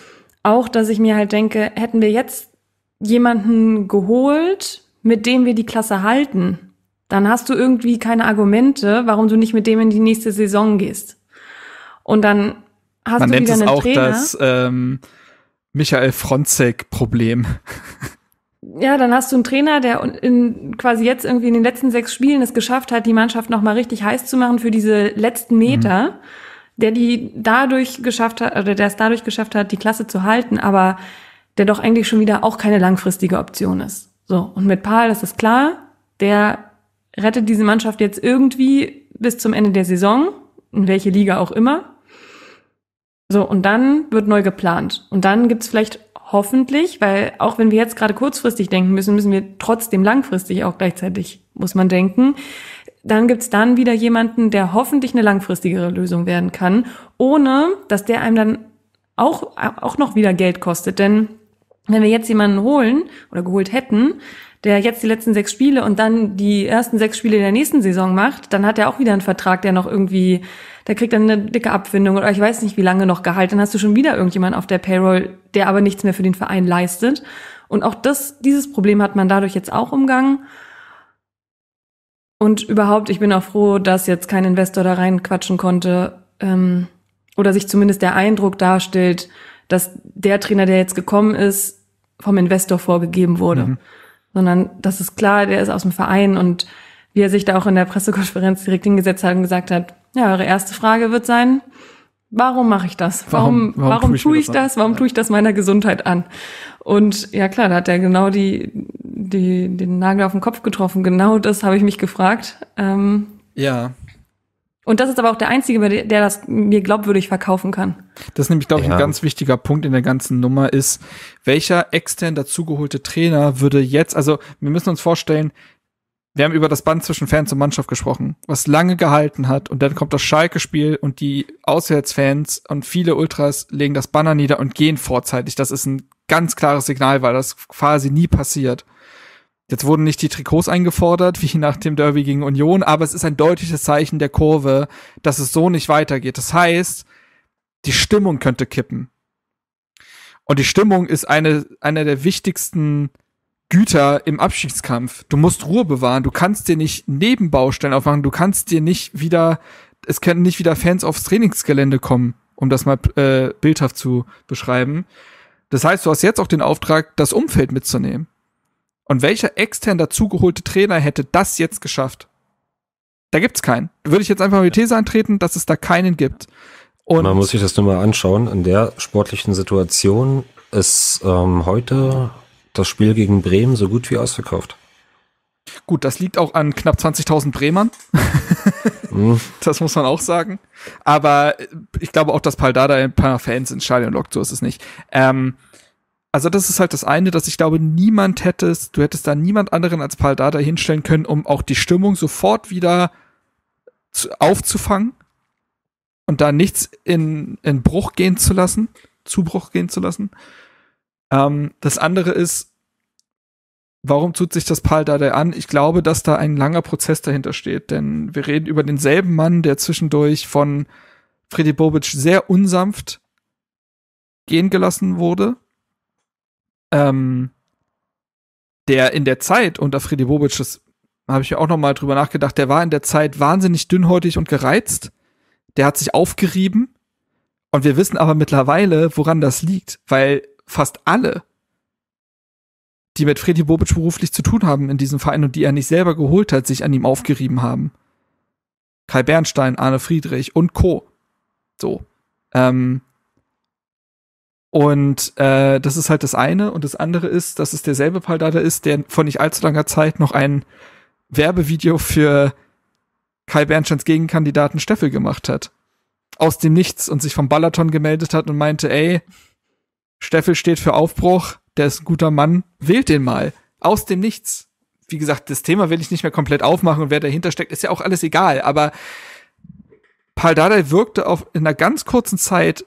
auch, dass ich mir halt denke, hätten wir jetzt jemanden geholt, mit dem wir die Klasse halten, dann hast du irgendwie keine Argumente, warum du nicht mit dem in die nächste Saison gehst. Und dann hast Man du nennt wieder es einen auch Trainer. das ähm, Michael Fronzek-Problem. Ja, dann hast du einen Trainer, der in, quasi jetzt irgendwie in den letzten sechs Spielen es geschafft hat, die Mannschaft noch mal richtig heiß zu machen für diese letzten Meter, mhm. der die dadurch geschafft hat oder der es dadurch geschafft hat, die Klasse zu halten, aber der doch eigentlich schon wieder auch keine langfristige Option ist. So und mit Paul, das ist klar, der rettet diese Mannschaft jetzt irgendwie bis zum Ende der Saison, in welche Liga auch immer. So, und dann wird neu geplant. Und dann gibt es vielleicht hoffentlich, weil auch wenn wir jetzt gerade kurzfristig denken müssen, müssen wir trotzdem langfristig auch gleichzeitig, muss man denken. Dann gibt es dann wieder jemanden, der hoffentlich eine langfristigere Lösung werden kann, ohne dass der einem dann auch, auch noch wieder Geld kostet. Denn wenn wir jetzt jemanden holen oder geholt hätten, der jetzt die letzten sechs Spiele und dann die ersten sechs Spiele der nächsten Saison macht, dann hat er auch wieder einen Vertrag, der noch irgendwie, der kriegt dann eine dicke Abfindung oder ich weiß nicht, wie lange noch Gehalt. Dann hast du schon wieder irgendjemanden auf der Payroll, der aber nichts mehr für den Verein leistet. Und auch das, dieses Problem hat man dadurch jetzt auch umgangen. Und überhaupt, ich bin auch froh, dass jetzt kein Investor da reinquatschen konnte ähm, oder sich zumindest der Eindruck darstellt, dass der Trainer, der jetzt gekommen ist, vom Investor vorgegeben wurde. Mhm sondern das ist klar, der ist aus dem Verein und wie er sich da auch in der Pressekonferenz direkt hingesetzt hat und gesagt hat, ja, eure erste Frage wird sein, warum mache ich das? Warum, warum, warum, warum tue ich, tue ich das? das? Warum tue ich das meiner Gesundheit an? Und ja klar, da hat er genau die, die, den Nagel auf den Kopf getroffen. Genau das habe ich mich gefragt. Ähm, ja. Und das ist aber auch der Einzige, der das mir glaubwürdig verkaufen kann. Das ist nämlich, glaube ich, ein ganz wichtiger Punkt in der ganzen Nummer ist, welcher extern dazugeholte Trainer würde jetzt, also wir müssen uns vorstellen, wir haben über das Band zwischen Fans und Mannschaft gesprochen, was lange gehalten hat und dann kommt das Schalke-Spiel und die Auswärtsfans und viele Ultras legen das Banner nieder und gehen vorzeitig. Das ist ein ganz klares Signal, weil das quasi nie passiert. Jetzt wurden nicht die Trikots eingefordert, wie nach dem Derby gegen Union, aber es ist ein deutliches Zeichen der Kurve, dass es so nicht weitergeht. Das heißt, die Stimmung könnte kippen. Und die Stimmung ist eine, einer der wichtigsten Güter im Abschiedskampf. Du musst Ruhe bewahren. Du kannst dir nicht Nebenbaustellen aufmachen. Du kannst dir nicht wieder, es können nicht wieder Fans aufs Trainingsgelände kommen, um das mal äh, bildhaft zu beschreiben. Das heißt, du hast jetzt auch den Auftrag, das Umfeld mitzunehmen. Und welcher extern dazugeholte Trainer hätte das jetzt geschafft? Da gibt's keinen. Würde ich jetzt einfach mal die These antreten, dass es da keinen gibt. Und Man muss sich das nur mal anschauen. In der sportlichen Situation ist ähm, heute das Spiel gegen Bremen so gut wie ausverkauft. Gut, das liegt auch an knapp 20.000 Bremern. Mhm. Das muss man auch sagen. Aber ich glaube auch, dass Paldada ein paar Fans ins Stadion lockt, so ist es nicht. Ähm, also das ist halt das eine, dass ich glaube, niemand hättest, du hättest da niemand anderen als Paul Dada hinstellen können, um auch die Stimmung sofort wieder zu, aufzufangen und da nichts in, in Bruch gehen zu lassen, Zubruch gehen zu lassen. Ähm, das andere ist, warum tut sich das Paul Dada an? Ich glaube, dass da ein langer Prozess dahinter steht, denn wir reden über denselben Mann, der zwischendurch von Freddy Bobic sehr unsanft gehen gelassen wurde ähm, der in der Zeit unter Freddy Bobic, das habe ich mir auch nochmal drüber nachgedacht, der war in der Zeit wahnsinnig dünnhäutig und gereizt. Der hat sich aufgerieben. Und wir wissen aber mittlerweile, woran das liegt, weil fast alle, die mit Freddy Bobic beruflich zu tun haben in diesem Verein und die er nicht selber geholt hat, sich an ihm aufgerieben haben. Kai Bernstein, Arne Friedrich und Co. So. Ähm, und äh, das ist halt das eine. Und das andere ist, dass es derselbe Paldada ist, der vor nicht allzu langer Zeit noch ein Werbevideo für Kai Bernsteins Gegenkandidaten Steffel gemacht hat. Aus dem Nichts und sich vom Balaton gemeldet hat und meinte, ey, Steffel steht für Aufbruch, der ist ein guter Mann, wählt den mal. Aus dem Nichts. Wie gesagt, das Thema will ich nicht mehr komplett aufmachen und wer dahinter steckt, ist ja auch alles egal. Aber Paldada wirkte auf, in einer ganz kurzen Zeit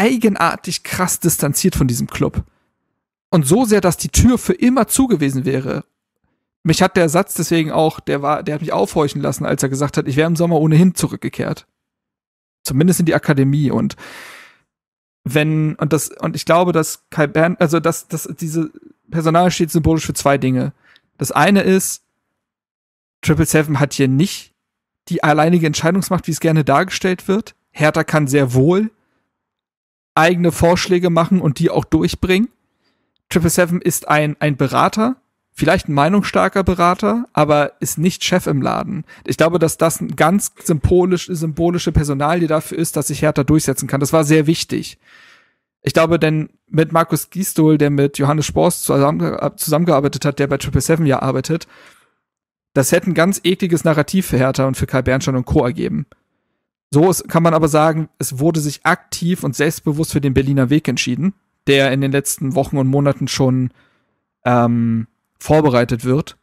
eigenartig krass distanziert von diesem Club. Und so sehr, dass die Tür für immer zugewiesen wäre. Mich hat der Satz deswegen auch, der war, der hat mich aufhorchen lassen, als er gesagt hat, ich wäre im Sommer ohnehin zurückgekehrt. Zumindest in die Akademie und wenn, und das, und ich glaube, dass Kai Bern, also dass, dass diese Personal steht symbolisch für zwei Dinge. Das eine ist, Triple Seven hat hier nicht die alleinige Entscheidungsmacht, wie es gerne dargestellt wird. Hertha kann sehr wohl eigene Vorschläge machen und die auch durchbringen. Triple Seven ist ein, ein Berater, vielleicht ein meinungsstarker Berater, aber ist nicht Chef im Laden. Ich glaube, dass das ein ganz symbolisch, symbolische Personalie dafür ist, dass sich Hertha durchsetzen kann. Das war sehr wichtig. Ich glaube, denn mit Markus Giestol, der mit Johannes Spors zusammen, äh, zusammengearbeitet hat, der bei Triple Seven ja arbeitet, das hätte ein ganz ekliges Narrativ für Hertha und für Karl Bernstein und Co. ergeben. So ist, kann man aber sagen, es wurde sich aktiv und selbstbewusst für den Berliner Weg entschieden, der in den letzten Wochen und Monaten schon ähm, vorbereitet wird.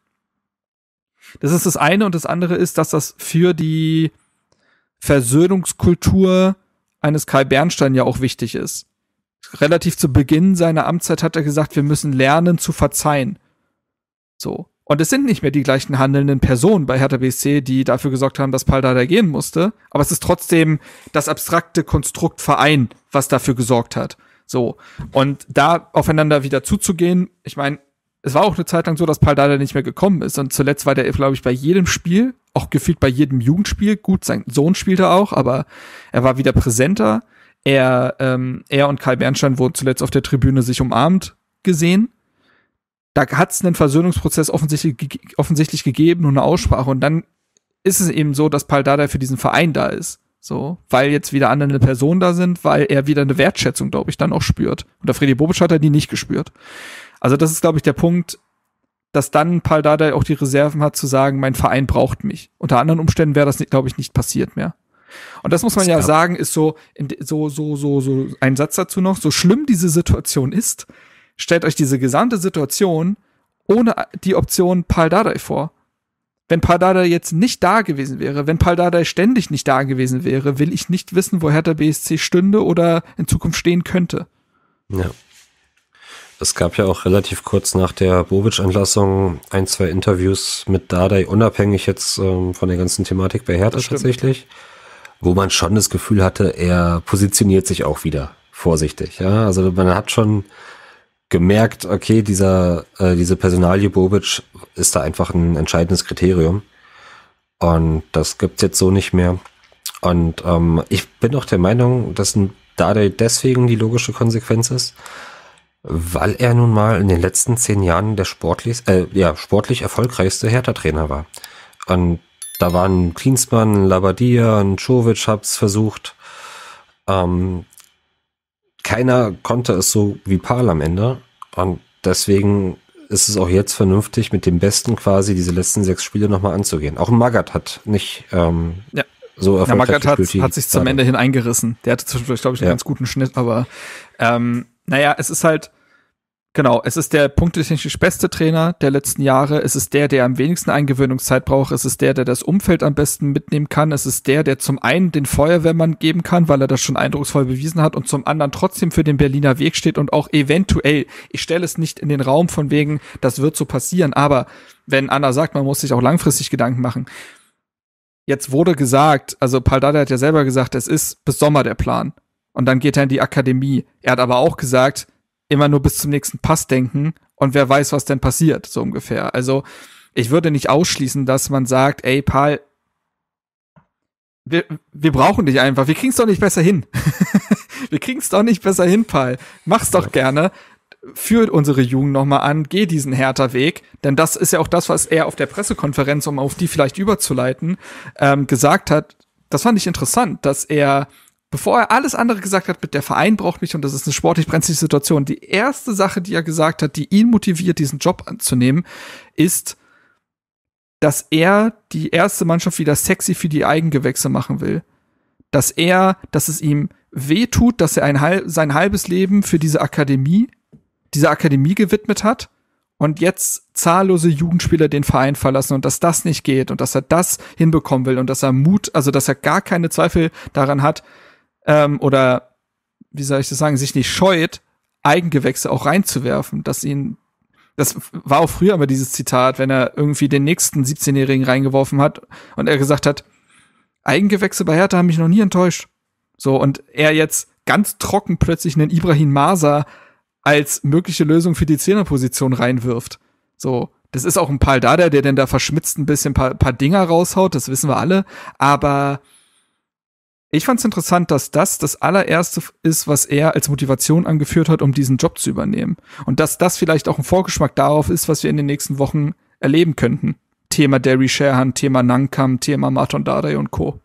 Das ist das eine und das andere ist, dass das für die Versöhnungskultur eines Kai Bernstein ja auch wichtig ist. Relativ zu Beginn seiner Amtszeit hat er gesagt, wir müssen lernen zu verzeihen. So. Und es sind nicht mehr die gleichen handelnden Personen bei Hertha BSC, die dafür gesorgt haben, dass Paldada gehen musste. Aber es ist trotzdem das abstrakte Konstrukt Verein, was dafür gesorgt hat. So. Und da aufeinander wieder zuzugehen, ich meine, es war auch eine Zeit lang so, dass Paldada nicht mehr gekommen ist. Und zuletzt war der, glaube ich, bei jedem Spiel, auch gefühlt bei jedem Jugendspiel, gut, sein Sohn spielte auch, aber er war wieder präsenter. Er, ähm, er und Kai Bernstein wurden zuletzt auf der Tribüne sich umarmt gesehen da hat es einen Versöhnungsprozess offensichtlich, offensichtlich gegeben und eine Aussprache. Und dann ist es eben so, dass Paldada für diesen Verein da ist. So, weil jetzt wieder andere Personen da sind, weil er wieder eine Wertschätzung, glaube ich, dann auch spürt. Und der Freddy Bobic hat er die nicht gespürt. Also, das ist, glaube ich, der Punkt, dass dann Paldada auch die Reserven hat, zu sagen, mein Verein braucht mich. Unter anderen Umständen wäre das, glaube ich, nicht passiert mehr. Und das muss man ja sagen, ist so, so, so, so, so, ein Satz dazu noch, so schlimm diese Situation ist, Stellt euch diese gesamte Situation ohne die Option Pal Dardai vor. Wenn Pal Dardai jetzt nicht da gewesen wäre, wenn Pal Dardai ständig nicht da gewesen wäre, will ich nicht wissen, wo Hertha BSC stünde oder in Zukunft stehen könnte. Ja. Es gab ja auch relativ kurz nach der Bobic-Entlassung ein, zwei Interviews mit Dardai, unabhängig jetzt ähm, von der ganzen Thematik bei Hertha tatsächlich, wo man schon das Gefühl hatte, er positioniert sich auch wieder vorsichtig. Ja, also man hat schon gemerkt, okay, dieser, äh, diese Personalie Bobic ist da einfach ein entscheidendes Kriterium. Und das gibt's jetzt so nicht mehr. Und ähm, ich bin auch der Meinung, dass ein Dardai deswegen die logische Konsequenz ist, weil er nun mal in den letzten zehn Jahren der sportlich, äh, ja, sportlich erfolgreichste Hertha-Trainer war. Und da waren Klinsmann, Labadia und Czovic hab's versucht. Ähm, keiner konnte es so wie Pal am Ende. Und deswegen ist es auch jetzt vernünftig, mit dem Besten quasi diese letzten sechs Spiele nochmal anzugehen. Auch Magat hat nicht ähm, ja. so erfolgreich ja, Magat hat, hat sich zum Ende hin eingerissen. Der hatte zwischendurch, glaube ich, einen ja. ganz guten Schnitt, aber ähm, naja, es ist halt, Genau, es ist der punktetechnisch beste Trainer der letzten Jahre. Es ist der, der am wenigsten Eingewöhnungszeit braucht. Es ist der, der das Umfeld am besten mitnehmen kann. Es ist der, der zum einen den Feuerwehrmann geben kann, weil er das schon eindrucksvoll bewiesen hat und zum anderen trotzdem für den Berliner Weg steht und auch eventuell, ich stelle es nicht in den Raum von wegen, das wird so passieren, aber wenn Anna sagt, man muss sich auch langfristig Gedanken machen. Jetzt wurde gesagt, also Paldada hat ja selber gesagt, es ist bis Sommer der Plan. Und dann geht er in die Akademie. Er hat aber auch gesagt, immer nur bis zum nächsten Pass denken und wer weiß, was denn passiert, so ungefähr. Also ich würde nicht ausschließen, dass man sagt, ey, Paul, wir, wir brauchen dich einfach, wir kriegen's doch nicht besser hin. wir kriegen's doch nicht besser hin, Paul. Mach's doch gerne. Führt unsere Jugend nochmal an, geh diesen härter Weg, denn das ist ja auch das, was er auf der Pressekonferenz, um auf die vielleicht überzuleiten, ähm, gesagt hat. Das fand ich interessant, dass er bevor er alles andere gesagt hat, mit der Verein braucht mich und das ist eine sportlich brenzlige Situation, die erste Sache, die er gesagt hat, die ihn motiviert, diesen Job anzunehmen, ist, dass er die erste Mannschaft wieder sexy für die Eigengewächse machen will. Dass er, dass es ihm weh tut, dass er ein, halb, sein halbes Leben für diese Akademie, diese Akademie gewidmet hat und jetzt zahllose Jugendspieler den Verein verlassen und dass das nicht geht und dass er das hinbekommen will und dass er Mut, also dass er gar keine Zweifel daran hat, ähm, oder wie soll ich das sagen, sich nicht scheut, Eigengewächse auch reinzuwerfen, dass ihn das war auch früher immer dieses Zitat, wenn er irgendwie den nächsten 17-Jährigen reingeworfen hat und er gesagt hat, Eigengewächse bei Hertha haben mich noch nie enttäuscht. So, und er jetzt ganz trocken plötzlich einen Ibrahim Masa als mögliche Lösung für die Zehnerposition reinwirft. So, das ist auch ein Pal Dada, der denn da verschmitzt ein bisschen paar, paar Dinger raushaut, das wissen wir alle, aber ich fand es interessant, dass das das allererste ist, was er als Motivation angeführt hat, um diesen Job zu übernehmen. Und dass das vielleicht auch ein Vorgeschmack darauf ist, was wir in den nächsten Wochen erleben könnten. Thema Derry Sherhan, Thema Nankam, Thema Marton Dade und Co.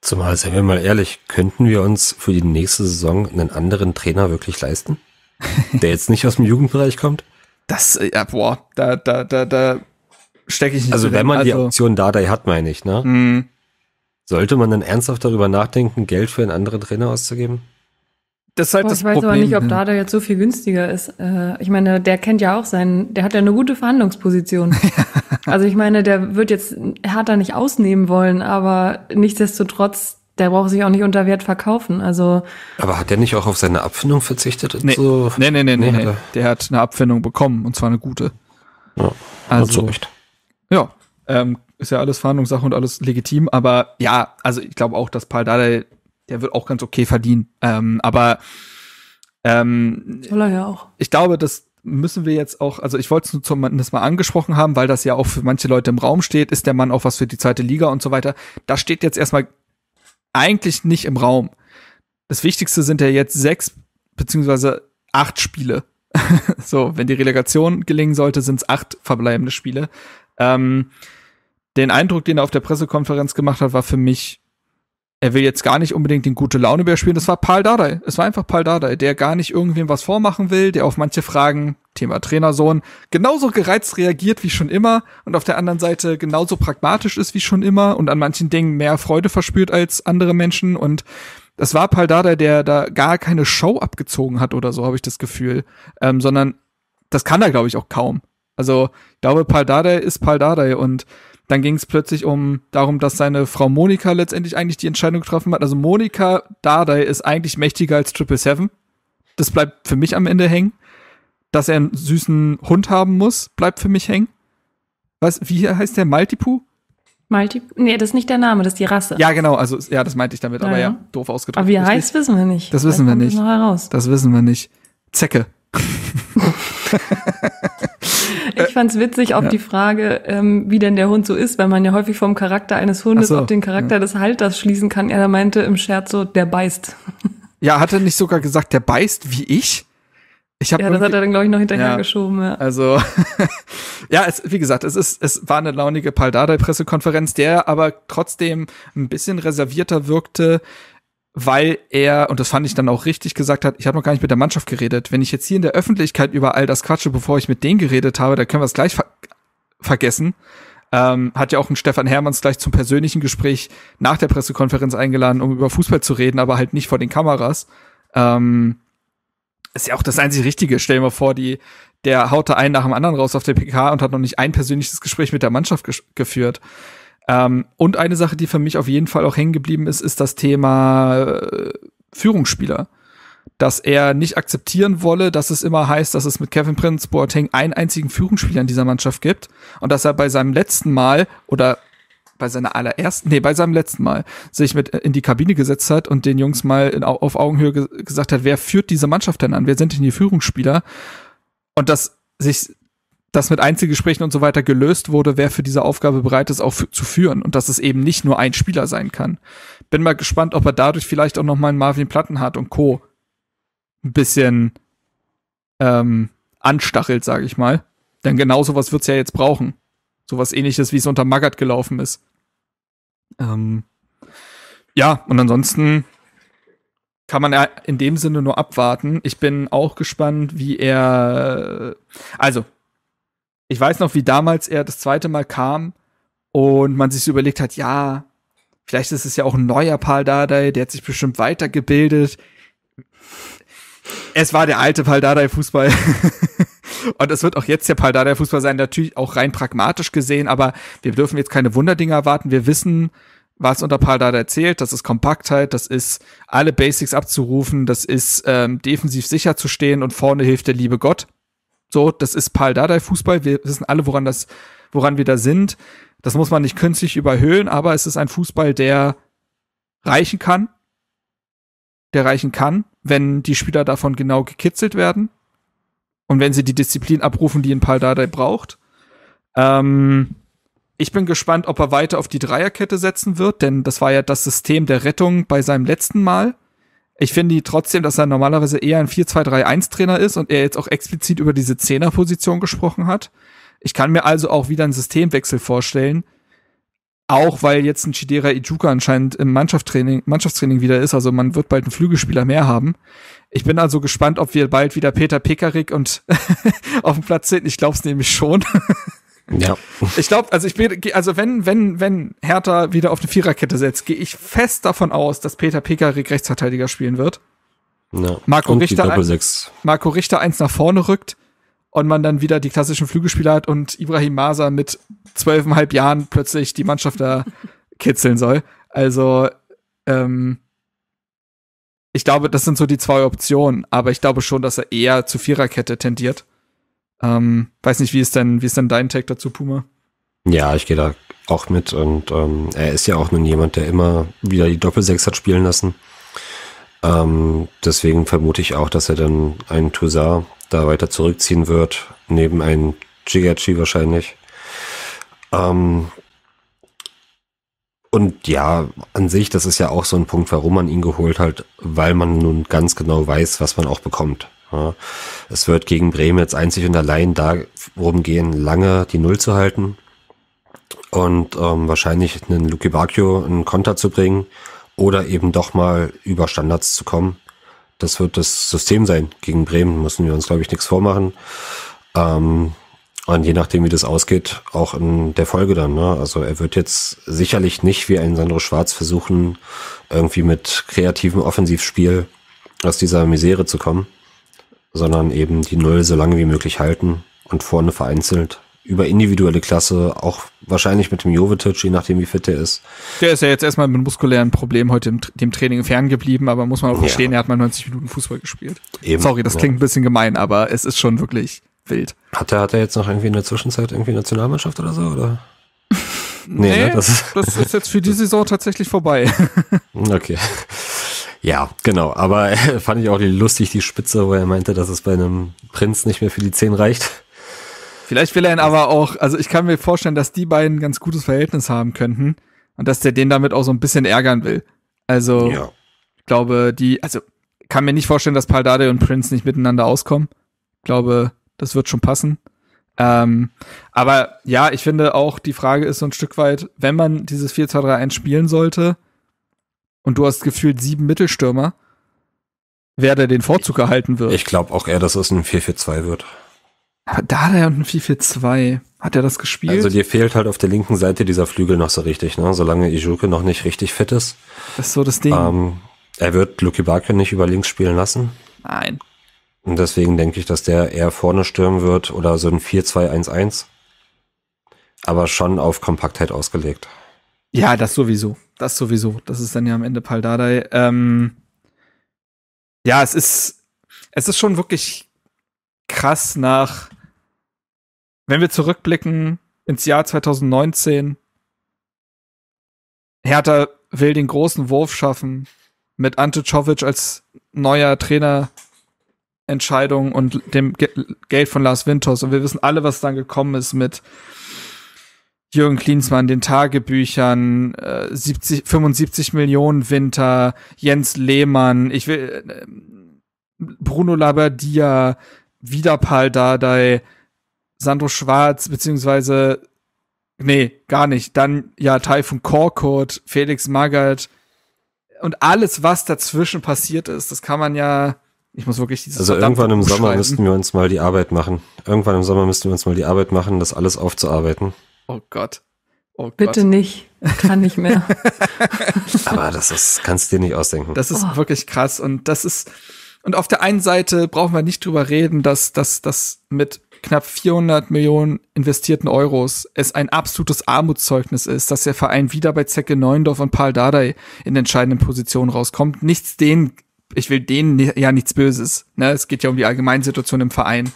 Zumal, seien wir mal ehrlich, könnten wir uns für die nächste Saison einen anderen Trainer wirklich leisten? der jetzt nicht aus dem Jugendbereich kommt? Das, äh, ja, boah, da, da, da, da stecke ich nicht Also, wenn man also, die Option Dardai hat, meine ich, ne? Mhm. Sollte man dann ernsthaft darüber nachdenken, Geld für einen anderen Trainer auszugeben? Das ist halt Boah, das ich weiß Problem. aber nicht, ob Dada ne? jetzt so viel günstiger ist. Äh, ich meine, der kennt ja auch seinen, der hat ja eine gute Verhandlungsposition. also ich meine, der wird jetzt Hertha nicht ausnehmen wollen, aber nichtsdestotrotz, der braucht sich auch nicht unter Wert verkaufen. Also aber hat der nicht auch auf seine Abfindung verzichtet? Nee, so? nee, nee, nee, nee, nee. Der hat eine Abfindung bekommen und zwar eine gute. Ja, also, zu Recht. Ja, ähm, ist ja alles Verhandlungssache und alles legitim, aber ja, also ich glaube auch, dass Paul Dardai, der wird auch ganz okay verdienen. Ähm, aber ähm, soll er ja auch. Ich glaube, das müssen wir jetzt auch, also ich wollte es nur zumindest mal angesprochen haben, weil das ja auch für manche Leute im Raum steht, ist der Mann auch was für die zweite Liga und so weiter. Das steht jetzt erstmal eigentlich nicht im Raum. Das Wichtigste sind ja jetzt sechs beziehungsweise acht Spiele. so, wenn die Relegation gelingen sollte, sind es acht verbleibende Spiele. Ähm, den Eindruck, den er auf der Pressekonferenz gemacht hat, war für mich, er will jetzt gar nicht unbedingt den gute Laune überspielen. Das war Paul Dardai. Es war einfach Paul Dardai, der gar nicht irgendwem was vormachen will, der auf manche Fragen, Thema Trainersohn, genauso gereizt reagiert wie schon immer und auf der anderen Seite genauso pragmatisch ist wie schon immer und an manchen Dingen mehr Freude verspürt als andere Menschen und das war Paul Dardai, der da gar keine Show abgezogen hat oder so, habe ich das Gefühl, ähm, sondern das kann er, glaube ich, auch kaum. Also, ich glaube, Paul Dardai ist Paul Dardai und dann ging es plötzlich um darum, dass seine Frau Monika letztendlich eigentlich die Entscheidung getroffen hat. Also Monika Dardai ist eigentlich mächtiger als Triple Seven. Das bleibt für mich am Ende hängen. Dass er einen süßen Hund haben muss, bleibt für mich hängen. Was, wie heißt der? Maltipu? Maltipu? nee, das ist nicht der Name, das ist die Rasse. Ja, genau, also ja, das meinte ich damit, ja, aber ja, doof ausgedrückt. Aber wie er heißt, wissen wir nicht. Das wissen Vielleicht wir nicht. Das, das wissen wir nicht. Zecke. Ich äh, fand's witzig auf ja. die Frage, ähm, wie denn der Hund so ist, weil man ja häufig vom Charakter eines Hundes so. auf den Charakter ja. des Halters schließen kann. Er meinte im Scherz so, der beißt. Ja, hat er nicht sogar gesagt, der beißt wie ich? Ich ja, das hat er dann, glaube ich, noch hinterhergeschoben. Ja, ja. Also, ja, es, wie gesagt, es, ist, es war eine launige Paldada-Pressekonferenz, der aber trotzdem ein bisschen reservierter wirkte, weil er, und das fand ich dann auch richtig gesagt hat, ich habe noch gar nicht mit der Mannschaft geredet. Wenn ich jetzt hier in der Öffentlichkeit über all das quatsche, bevor ich mit denen geredet habe, da können wir es gleich ver vergessen. Ähm, hat ja auch ein Stefan Hermanns gleich zum persönlichen Gespräch nach der Pressekonferenz eingeladen, um über Fußball zu reden, aber halt nicht vor den Kameras. Ähm, ist ja auch das einzig Richtige. Stellen wir vor, die, der haut da einen nach dem anderen raus auf der PK und hat noch nicht ein persönliches Gespräch mit der Mannschaft geführt. Ähm, und eine Sache, die für mich auf jeden Fall auch hängen geblieben ist, ist das Thema äh, Führungsspieler. Dass er nicht akzeptieren wolle, dass es immer heißt, dass es mit Kevin Prince Boateng einen einzigen Führungsspieler in dieser Mannschaft gibt und dass er bei seinem letzten Mal oder bei seiner allerersten, nee, bei seinem letzten Mal sich mit in die Kabine gesetzt hat und den Jungs mal in, auf Augenhöhe ge gesagt hat, wer führt diese Mannschaft denn an? Wer sind denn die Führungsspieler? Und dass sich das mit Einzelgesprächen und so weiter gelöst wurde, wer für diese Aufgabe bereit ist, auch zu führen und dass es eben nicht nur ein Spieler sein kann. Bin mal gespannt, ob er dadurch vielleicht auch noch mal Marvin Plattenhardt und Co. ein bisschen ähm, anstachelt, sage ich mal. Denn genau sowas wird's ja jetzt brauchen. Sowas ähnliches, wie es unter Magath gelaufen ist. Ähm, ja, und ansonsten kann man ja in dem Sinne nur abwarten. Ich bin auch gespannt, wie er. Also, ich weiß noch, wie damals er das zweite Mal kam und man sich so überlegt hat, ja, vielleicht ist es ja auch ein neuer Pal Dardai, der hat sich bestimmt weitergebildet. Es war der alte Pal Dardai Fußball. und es wird auch jetzt der Pal Dardai Fußball sein, natürlich auch rein pragmatisch gesehen, aber wir dürfen jetzt keine Wunderdinger erwarten. Wir wissen, was unter Pal Dardai zählt. Das ist Kompaktheit, das ist alle Basics abzurufen, das ist ähm, defensiv sicher zu stehen und vorne hilft der liebe Gott. So, das ist Pal Dardai Fußball. Wir wissen alle, woran das, woran wir da sind. Das muss man nicht künstlich überhöhen, aber es ist ein Fußball, der reichen kann, der reichen kann, wenn die Spieler davon genau gekitzelt werden und wenn sie die Disziplin abrufen, die ein Pal Dardai braucht. Ähm, ich bin gespannt, ob er weiter auf die Dreierkette setzen wird, denn das war ja das System der Rettung bei seinem letzten Mal. Ich finde trotzdem, dass er normalerweise eher ein 4-2-3-1-Trainer ist und er jetzt auch explizit über diese Zehnerposition gesprochen hat. Ich kann mir also auch wieder einen Systemwechsel vorstellen, auch weil jetzt ein Chidera Ijuka anscheinend im Mannschaftstraining, Mannschaftstraining wieder ist, also man wird bald einen Flügelspieler mehr haben. Ich bin also gespannt, ob wir bald wieder Peter Pekarik und auf dem Platz sind. Ich glaube es nämlich schon. Ja. Ich glaube, also ich bin, also wenn, wenn, wenn Hertha wieder auf eine Viererkette setzt, gehe ich fest davon aus, dass Peter Pekarik Rechtsverteidiger spielen wird. Ja. Marco und Richter, ein, Marco Richter eins nach vorne rückt und man dann wieder die klassischen Flügelspieler hat und Ibrahim Maser mit zwölfeinhalb Jahren plötzlich die Mannschaft da kitzeln soll. Also, ähm, ich glaube, das sind so die zwei Optionen, aber ich glaube schon, dass er eher zu Viererkette tendiert. Ähm, weiß nicht, wie ist denn, wie ist denn dein Tag dazu, Puma? Ja, ich gehe da auch mit und ähm, er ist ja auch nun jemand, der immer wieder die Doppelsechs hat spielen lassen. Ähm, deswegen vermute ich auch, dass er dann einen Toussaint da weiter zurückziehen wird, neben einem Chigachi wahrscheinlich. Ähm, und ja, an sich, das ist ja auch so ein Punkt, warum man ihn geholt hat, weil man nun ganz genau weiß, was man auch bekommt. Ja. Es wird gegen Bremen jetzt einzig und allein darum gehen, lange die Null zu halten und ähm, wahrscheinlich einen Luki Bacchio in Konter zu bringen oder eben doch mal über Standards zu kommen. Das wird das System sein gegen Bremen, müssen wir uns, glaube ich, nichts vormachen. Ähm, und je nachdem, wie das ausgeht, auch in der Folge dann. Ne? Also er wird jetzt sicherlich nicht wie ein Sandro Schwarz versuchen, irgendwie mit kreativem Offensivspiel aus dieser Misere zu kommen sondern eben die Null so lange wie möglich halten und vorne vereinzelt über individuelle Klasse, auch wahrscheinlich mit dem Jovetic, je nachdem wie fit er ist. Der ist ja jetzt erstmal mit muskulären Problemen heute im, dem Training ferngeblieben, aber muss man auch verstehen, ja. er hat mal 90 Minuten Fußball gespielt. Eben, Sorry, das ja. klingt ein bisschen gemein, aber es ist schon wirklich wild. Hat er, hat er jetzt noch irgendwie in der Zwischenzeit irgendwie Nationalmannschaft oder so, oder? nee, nee ne? das, das ist jetzt für die Saison tatsächlich vorbei. okay. Ja, genau. Aber fand ich auch lustig die Spitze, wo er meinte, dass es bei einem Prinz nicht mehr für die Zehn reicht. Vielleicht will er ihn aber auch, also ich kann mir vorstellen, dass die beiden ein ganz gutes Verhältnis haben könnten und dass der den damit auch so ein bisschen ärgern will. Also, ja. ich glaube, die, also kann mir nicht vorstellen, dass Paldade und Prinz nicht miteinander auskommen. Ich glaube, das wird schon passen. Ähm, aber ja, ich finde auch, die Frage ist so ein Stück weit, wenn man dieses 4-2-3-1 spielen sollte, und du hast gefühlt sieben Mittelstürmer, wer der den Vorzug erhalten wird. Ich glaube auch eher, dass es ein 4-4-2 wird. Aber da hat er ja ein 4-4-2. Hat er das gespielt? Also dir fehlt halt auf der linken Seite dieser Flügel noch so richtig, ne? Solange Ijuke noch nicht richtig fit ist. Das ist so das Ding. Ähm, er wird Lucky Barker nicht über links spielen lassen. Nein. Und deswegen denke ich, dass der eher vorne stürmen wird oder so ein 4-2-1-1. Aber schon auf Kompaktheit ausgelegt. Ja, das sowieso das sowieso. Das ist dann ja am Ende Paldadei. Ähm, ja, es ist, es ist schon wirklich krass nach, wenn wir zurückblicken ins Jahr 2019, Hertha will den großen Wurf schaffen mit Ante Czovic als neuer Trainerentscheidung und dem Geld von Lars Winters. Und wir wissen alle, was dann gekommen ist mit Jürgen Klinsmann, den Tagebüchern, äh, 70, 75 Millionen Winter, Jens Lehmann, ich will, äh, Bruno Labbadia, Wiederpal Dardai, Sandro Schwarz, beziehungsweise, nee, gar nicht, dann, ja, Taifun Korkut, Felix Magath und alles, was dazwischen passiert ist, das kann man ja, ich muss wirklich dieses Also irgendwann im Sommer müssten wir uns mal die Arbeit machen. Irgendwann im Sommer müssten wir uns mal die Arbeit machen, das alles aufzuarbeiten. Oh Gott. Oh Gott. Bitte nicht, kann nicht mehr. Aber das ist, kannst du dir nicht ausdenken. Das ist oh. wirklich krass und das ist, und auf der einen Seite brauchen wir nicht drüber reden, dass, dass, dass mit knapp 400 Millionen investierten Euros es ein absolutes Armutszeugnis ist, dass der Verein wieder bei Zecke Neuendorf und Paul Dardai in entscheidenden Positionen rauskommt. Nichts denen, ich will denen ja nichts Böses. Ne? Es geht ja um die Allgemeinsituation im Verein.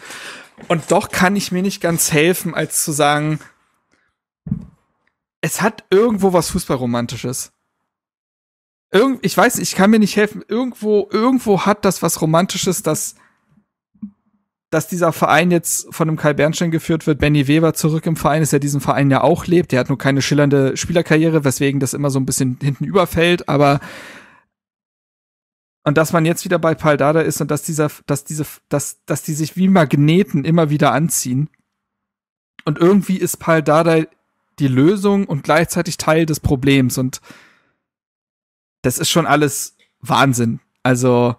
Und doch kann ich mir nicht ganz helfen, als zu sagen, es hat irgendwo was Fußballromantisches. Irgend, ich weiß, ich kann mir nicht helfen. Irgendwo, irgendwo hat das was Romantisches, dass, dass dieser Verein jetzt von dem Kai Bernstein geführt wird. Benny Weber zurück im Verein ist, ja diesen Verein ja auch lebt. Der hat nur keine schillernde Spielerkarriere, weswegen das immer so ein bisschen hinten überfällt. Aber und dass man jetzt wieder bei Paldada ist und dass dieser, dass diese, dass, dass die sich wie Magneten immer wieder anziehen. Und irgendwie ist Paldada die Lösung und gleichzeitig Teil des Problems. Und das ist schon alles Wahnsinn. Also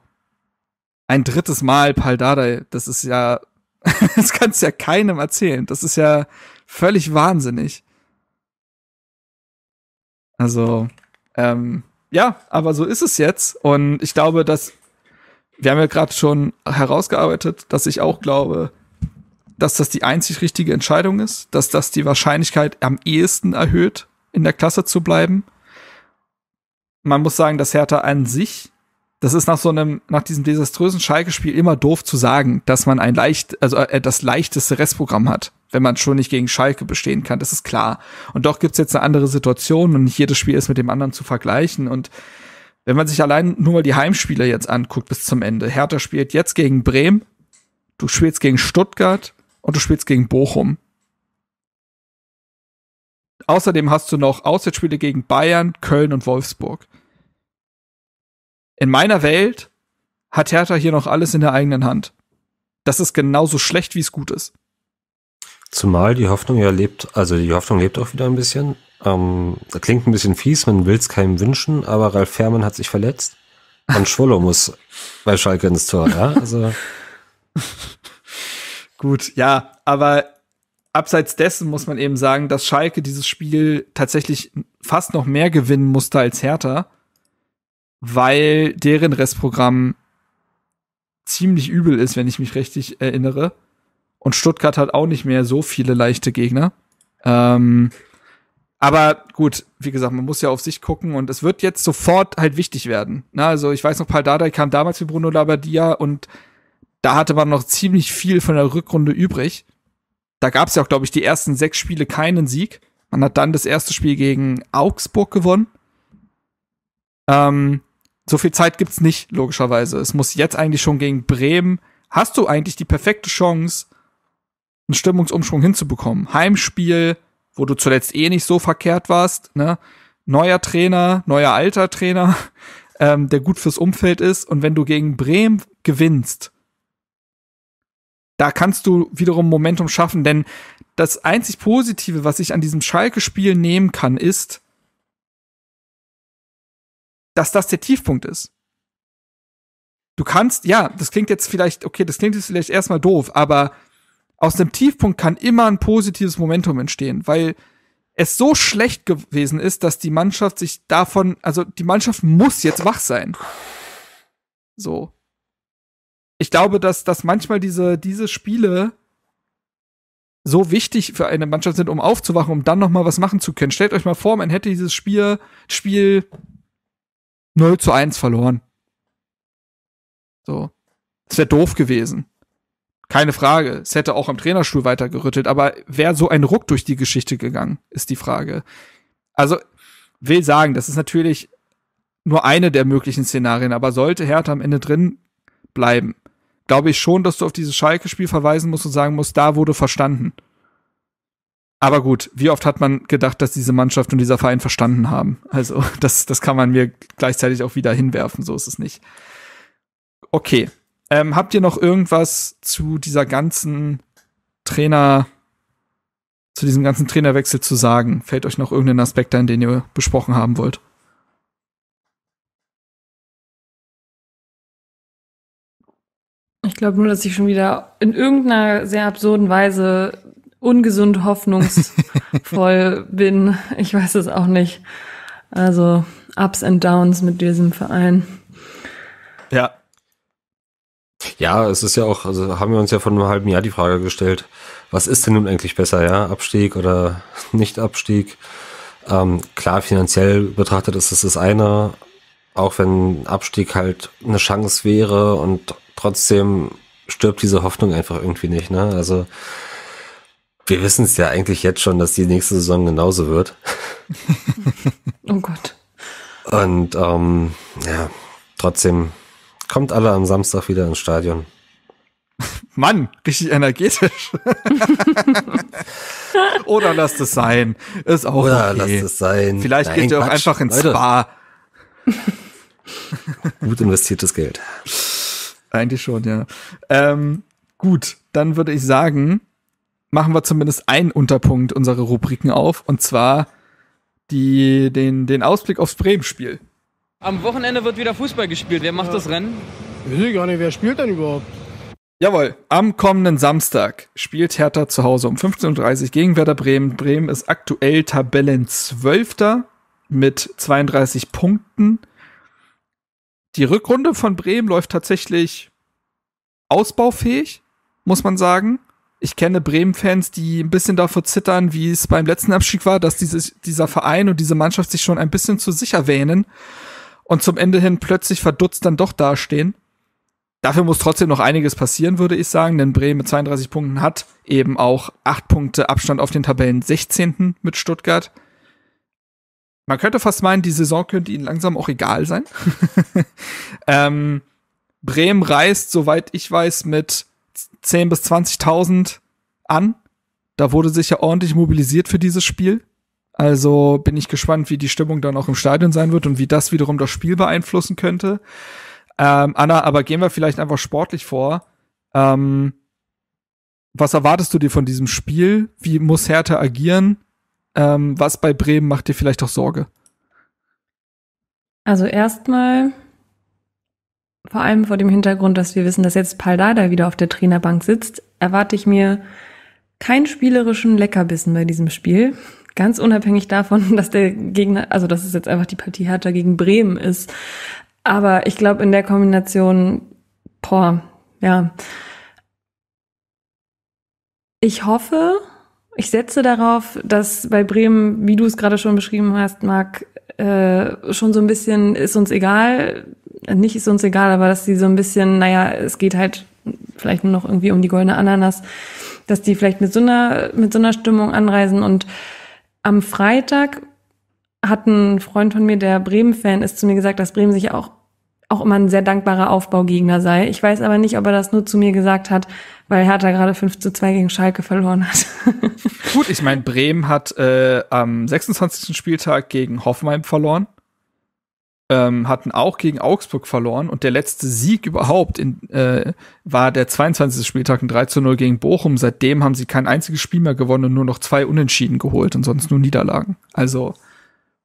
ein drittes Mal Paldadei, das ist ja, das kannst du ja keinem erzählen. Das ist ja völlig wahnsinnig. Also, ähm, ja, aber so ist es jetzt. Und ich glaube, dass wir haben ja gerade schon herausgearbeitet, dass ich auch glaube, dass das die einzig richtige Entscheidung ist, dass das die Wahrscheinlichkeit am ehesten erhöht, in der Klasse zu bleiben. Man muss sagen, dass Hertha an sich, das ist nach so einem, nach diesem desaströsen Schalke-Spiel immer doof zu sagen, dass man ein leicht, also äh, das leichteste Restprogramm hat, wenn man schon nicht gegen Schalke bestehen kann. Das ist klar. Und doch gibt's jetzt eine andere Situation und nicht jedes Spiel ist mit dem anderen zu vergleichen und wenn man sich allein nur mal die Heimspiele jetzt anguckt bis zum Ende. Hertha spielt jetzt gegen Bremen, du spielst gegen Stuttgart, und du spielst gegen Bochum. Außerdem hast du noch Auswärtsspiele gegen Bayern, Köln und Wolfsburg. In meiner Welt hat Hertha hier noch alles in der eigenen Hand. Das ist genauso schlecht, wie es gut ist. Zumal die Hoffnung ja lebt, also die Hoffnung lebt auch wieder ein bisschen. Ähm, das klingt ein bisschen fies, man will es keinem wünschen, aber Ralf Fährmann hat sich verletzt. Und Schwolo muss bei Schalke ins Tor, ja? Also. Gut, ja, aber abseits dessen muss man eben sagen, dass Schalke dieses Spiel tatsächlich fast noch mehr gewinnen musste als Hertha, weil deren Restprogramm ziemlich übel ist, wenn ich mich richtig erinnere. Und Stuttgart hat auch nicht mehr so viele leichte Gegner. Ähm, aber gut, wie gesagt, man muss ja auf sich gucken und es wird jetzt sofort halt wichtig werden. Na, also ich weiß noch, Paul Dardai kam damals für Bruno Labadia und da hatte man noch ziemlich viel von der Rückrunde übrig. Da gab es ja auch, glaube ich, die ersten sechs Spiele keinen Sieg. Man hat dann das erste Spiel gegen Augsburg gewonnen. Ähm, so viel Zeit gibt es nicht, logischerweise. Es muss jetzt eigentlich schon gegen Bremen. Hast du eigentlich die perfekte Chance, einen Stimmungsumschwung hinzubekommen? Heimspiel, wo du zuletzt eh nicht so verkehrt warst, ne? Neuer Trainer, neuer alter Trainer, ähm, der gut fürs Umfeld ist. Und wenn du gegen Bremen gewinnst, da kannst du wiederum Momentum schaffen, denn das einzig Positive, was ich an diesem Schalke-Spiel nehmen kann, ist, dass das der Tiefpunkt ist. Du kannst, ja, das klingt jetzt vielleicht, okay, das klingt jetzt vielleicht erstmal doof, aber aus dem Tiefpunkt kann immer ein positives Momentum entstehen, weil es so schlecht gewesen ist, dass die Mannschaft sich davon, also die Mannschaft muss jetzt wach sein. So ich glaube, dass, dass manchmal diese, diese Spiele so wichtig für eine Mannschaft sind, um aufzuwachen, um dann noch mal was machen zu können. Stellt euch mal vor, man hätte dieses Spiel, Spiel 0 zu 1 verloren. So. Das wäre doof gewesen. Keine Frage. Es hätte auch am Trainerstuhl weitergerüttelt, aber wäre so ein Ruck durch die Geschichte gegangen, ist die Frage. Also, will sagen, das ist natürlich nur eine der möglichen Szenarien, aber sollte Hertha am Ende drin bleiben, glaube ich schon, dass du auf dieses Schalke-Spiel verweisen musst und sagen musst, da wurde verstanden. Aber gut, wie oft hat man gedacht, dass diese Mannschaft und dieser Verein verstanden haben? Also, das, das kann man mir gleichzeitig auch wieder hinwerfen, so ist es nicht. Okay. Ähm, habt ihr noch irgendwas zu dieser ganzen Trainer, zu diesem ganzen Trainerwechsel zu sagen? Fällt euch noch irgendein Aspekt ein, den ihr besprochen haben wollt? Ich glaube nur, dass ich schon wieder in irgendeiner sehr absurden Weise ungesund hoffnungsvoll bin. Ich weiß es auch nicht. Also Ups and Downs mit diesem Verein. Ja. Ja, es ist ja auch, also haben wir uns ja vor einem halben Jahr die Frage gestellt, was ist denn nun eigentlich besser, ja? Abstieg oder Nicht-Abstieg? Ähm, klar, finanziell betrachtet ist es das eine, auch wenn Abstieg halt eine Chance wäre und trotzdem stirbt diese Hoffnung einfach irgendwie nicht. Ne? Also wir wissen es ja eigentlich jetzt schon, dass die nächste Saison genauso wird. oh Gott. Und ähm, ja, trotzdem kommt alle am Samstag wieder ins Stadion. Mann, richtig energetisch. Oder lasst es sein. Ist auch Oder okay. lasst es sein. Vielleicht Nein, geht ihr auch einfach ins Leute. Spa. Gut investiertes Geld. Eigentlich schon, ja. Ähm, gut, dann würde ich sagen, machen wir zumindest einen Unterpunkt unserer Rubriken auf, und zwar die, den, den Ausblick aufs Bremen-Spiel. Am Wochenende wird wieder Fußball gespielt. Wer macht ja. das Rennen? Ich weiß ich gar nicht, wer spielt denn überhaupt? Jawohl, am kommenden Samstag spielt Hertha zu Hause um 15.30 Uhr gegen Werder Bremen. Bremen ist aktuell Tabellenzwölfter mit 32 Punkten die Rückrunde von Bremen läuft tatsächlich ausbaufähig, muss man sagen. Ich kenne Bremen-Fans, die ein bisschen davor zittern, wie es beim letzten Abstieg war, dass dieses, dieser Verein und diese Mannschaft sich schon ein bisschen zu sicher wähnen und zum Ende hin plötzlich verdutzt dann doch dastehen. Dafür muss trotzdem noch einiges passieren, würde ich sagen, denn Bremen mit 32 Punkten hat eben auch 8 Punkte Abstand auf den Tabellen 16. mit Stuttgart. Man könnte fast meinen, die Saison könnte ihnen langsam auch egal sein. ähm, Bremen reist, soweit ich weiß, mit 10.000 bis 20.000 an. Da wurde sich ja ordentlich mobilisiert für dieses Spiel. Also bin ich gespannt, wie die Stimmung dann auch im Stadion sein wird und wie das wiederum das Spiel beeinflussen könnte. Ähm, Anna, aber gehen wir vielleicht einfach sportlich vor. Ähm, was erwartest du dir von diesem Spiel? Wie muss Hertha agieren? Ähm, was bei Bremen macht dir vielleicht auch Sorge? Also erstmal vor allem vor dem Hintergrund, dass wir wissen, dass jetzt Paldada wieder auf der Trainerbank sitzt, erwarte ich mir keinen spielerischen Leckerbissen bei diesem Spiel. Ganz unabhängig davon, dass der Gegner, also dass es jetzt einfach die Partie härter gegen Bremen ist. Aber ich glaube, in der Kombination, boah, ja. Ich hoffe, ich setze darauf, dass bei Bremen, wie du es gerade schon beschrieben hast, Marc, äh, schon so ein bisschen ist uns egal, nicht ist uns egal, aber dass sie so ein bisschen, naja, es geht halt vielleicht nur noch irgendwie um die goldene Ananas, dass die vielleicht mit so einer, mit so einer Stimmung anreisen. Und am Freitag hat ein Freund von mir, der Bremen-Fan ist, zu mir gesagt, dass Bremen sich auch, auch immer ein sehr dankbarer Aufbaugegner sei. Ich weiß aber nicht, ob er das nur zu mir gesagt hat, weil Hertha gerade 5 zu 2 gegen Schalke verloren hat. Gut, ich meine, Bremen hat äh, am 26. Spieltag gegen Hoffenheim verloren, ähm, hatten auch gegen Augsburg verloren und der letzte Sieg überhaupt in, äh, war der 22. Spieltag in 3 zu 0 gegen Bochum. Seitdem haben sie kein einziges Spiel mehr gewonnen und nur noch zwei Unentschieden geholt und sonst nur Niederlagen. Also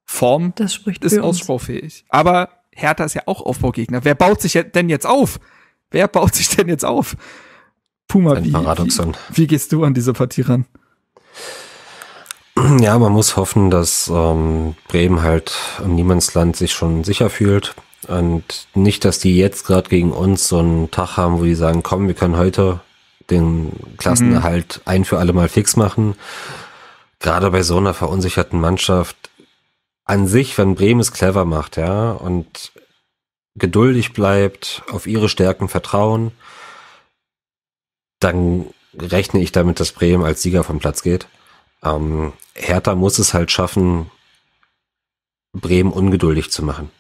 Form ist ausbaufähig. Aber Hertha ist ja auch Aufbaugegner. Wer baut sich denn jetzt auf? Wer baut sich denn jetzt auf? Puma, wie, wie, gehst du an diese Partie ran? Ja, man muss hoffen, dass ähm, Bremen halt im Niemandsland sich schon sicher fühlt. Und nicht, dass die jetzt gerade gegen uns so einen Tag haben, wo die sagen, komm, wir können heute den Klassenerhalt mhm. ein für alle Mal fix machen. Gerade bei so einer verunsicherten Mannschaft an sich, wenn Bremen es clever macht, ja, und geduldig bleibt, auf ihre Stärken vertrauen, dann rechne ich damit, dass Bremen als Sieger vom Platz geht. Ähm, Hertha muss es halt schaffen, Bremen ungeduldig zu machen.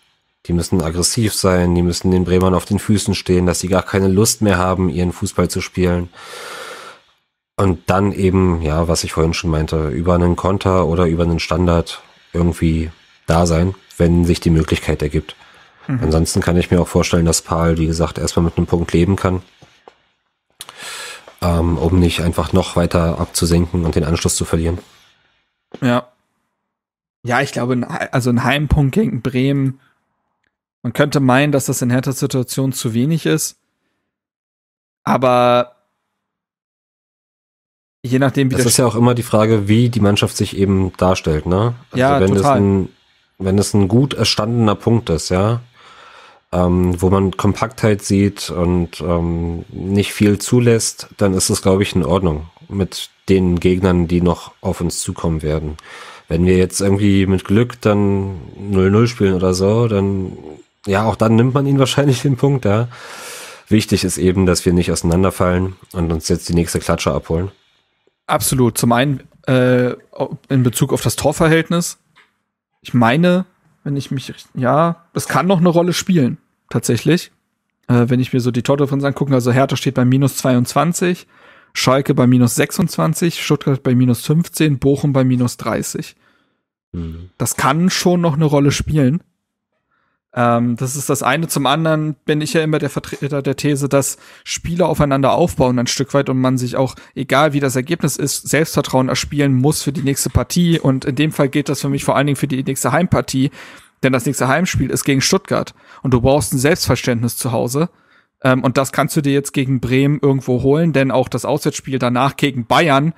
Die müssen aggressiv sein, die müssen den Bremern auf den Füßen stehen, dass sie gar keine Lust mehr haben, ihren Fußball zu spielen. Und dann eben, ja, was ich vorhin schon meinte, über einen Konter oder über einen Standard irgendwie da sein, wenn sich die Möglichkeit ergibt. Mhm. Ansonsten kann ich mir auch vorstellen, dass Paul, wie gesagt, erstmal mit einem Punkt leben kann ähm, um nicht einfach noch weiter abzusenken und den Anschluss zu verlieren. Ja. Ja, ich glaube, also ein Heimpunkt gegen Bremen, man könnte meinen, dass das in härter Situation zu wenig ist, aber je nachdem, wie das ist ja auch immer die Frage, wie die Mannschaft sich eben darstellt, ne? Also ja, wenn total. Es ein, wenn es ein gut erstandener Punkt ist, ja, ähm, wo man Kompaktheit sieht und ähm, nicht viel zulässt, dann ist es, glaube ich, in Ordnung mit den Gegnern, die noch auf uns zukommen werden. Wenn wir jetzt irgendwie mit Glück dann 0-0 spielen oder so, dann, ja, auch dann nimmt man ihn wahrscheinlich den Punkt, ja. Wichtig ist eben, dass wir nicht auseinanderfallen und uns jetzt die nächste Klatsche abholen. Absolut. Zum einen äh, in Bezug auf das Torverhältnis. Ich meine, wenn ich mich, ja, das kann noch eine Rolle spielen tatsächlich. Äh, wenn ich mir so die Tordifferenz angucke, also Hertha steht bei minus 22, Schalke bei minus 26, Stuttgart bei minus 15, Bochum bei minus 30. Mhm. Das kann schon noch eine Rolle spielen. Ähm, das ist das eine. Zum anderen bin ich ja immer der Vertreter der These, dass Spieler aufeinander aufbauen ein Stück weit und man sich auch, egal wie das Ergebnis ist, Selbstvertrauen erspielen muss für die nächste Partie. Und in dem Fall geht das für mich vor allen Dingen für die nächste Heimpartie, denn das nächste Heimspiel ist gegen Stuttgart und du brauchst ein Selbstverständnis zu Hause. Ähm, und das kannst du dir jetzt gegen Bremen irgendwo holen, denn auch das Auswärtsspiel danach gegen Bayern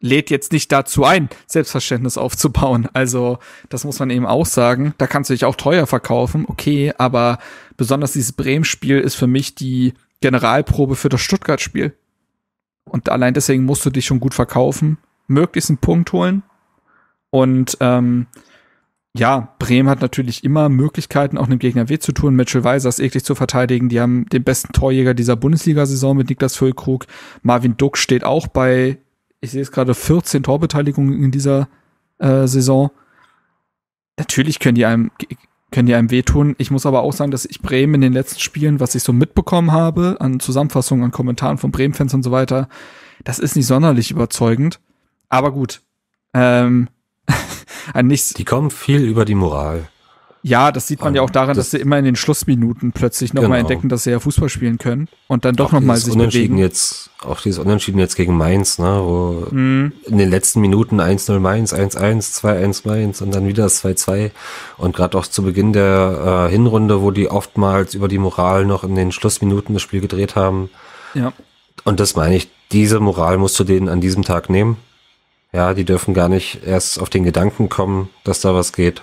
lädt jetzt nicht dazu ein, Selbstverständnis aufzubauen. Also das muss man eben auch sagen. Da kannst du dich auch teuer verkaufen, okay, aber besonders dieses Bremen-Spiel ist für mich die Generalprobe für das Stuttgart-Spiel. Und allein deswegen musst du dich schon gut verkaufen, möglichst einen Punkt holen und ähm, ja, Bremen hat natürlich immer Möglichkeiten, auch einem Gegner weh zu tun. Mitchell Weiser ist eklig zu verteidigen. Die haben den besten Torjäger dieser Bundesliga-Saison mit Niklas Füllkrug. Marvin Duck steht auch bei, ich sehe es gerade, 14 Torbeteiligungen in dieser äh, Saison. Natürlich können die einem können die einem wehtun. Ich muss aber auch sagen, dass ich Bremen in den letzten Spielen, was ich so mitbekommen habe, an Zusammenfassungen, an Kommentaren von Bremen-Fans und so weiter, das ist nicht sonderlich überzeugend. Aber gut, ähm, an nichts. Die kommen viel über die Moral. Ja, das sieht man um, ja auch ah, daran, das dass sie immer in den Schlussminuten plötzlich nochmal genau. entdecken, dass sie ja Fußball spielen können und dann doch nochmal sich Unentschieden bewegen. Jetzt, auch dieses Unentschieden jetzt gegen Mainz, ne, wo mm. in den letzten Minuten 1-0 Mainz, 1-1, 2-1 Mainz und dann wieder 2-2. Und gerade auch zu Beginn der äh, Hinrunde, wo die oftmals über die Moral noch in den Schlussminuten das Spiel gedreht haben. Ja. Und das meine ich, diese Moral musst du denen an diesem Tag nehmen. Ja, die dürfen gar nicht erst auf den Gedanken kommen, dass da was geht.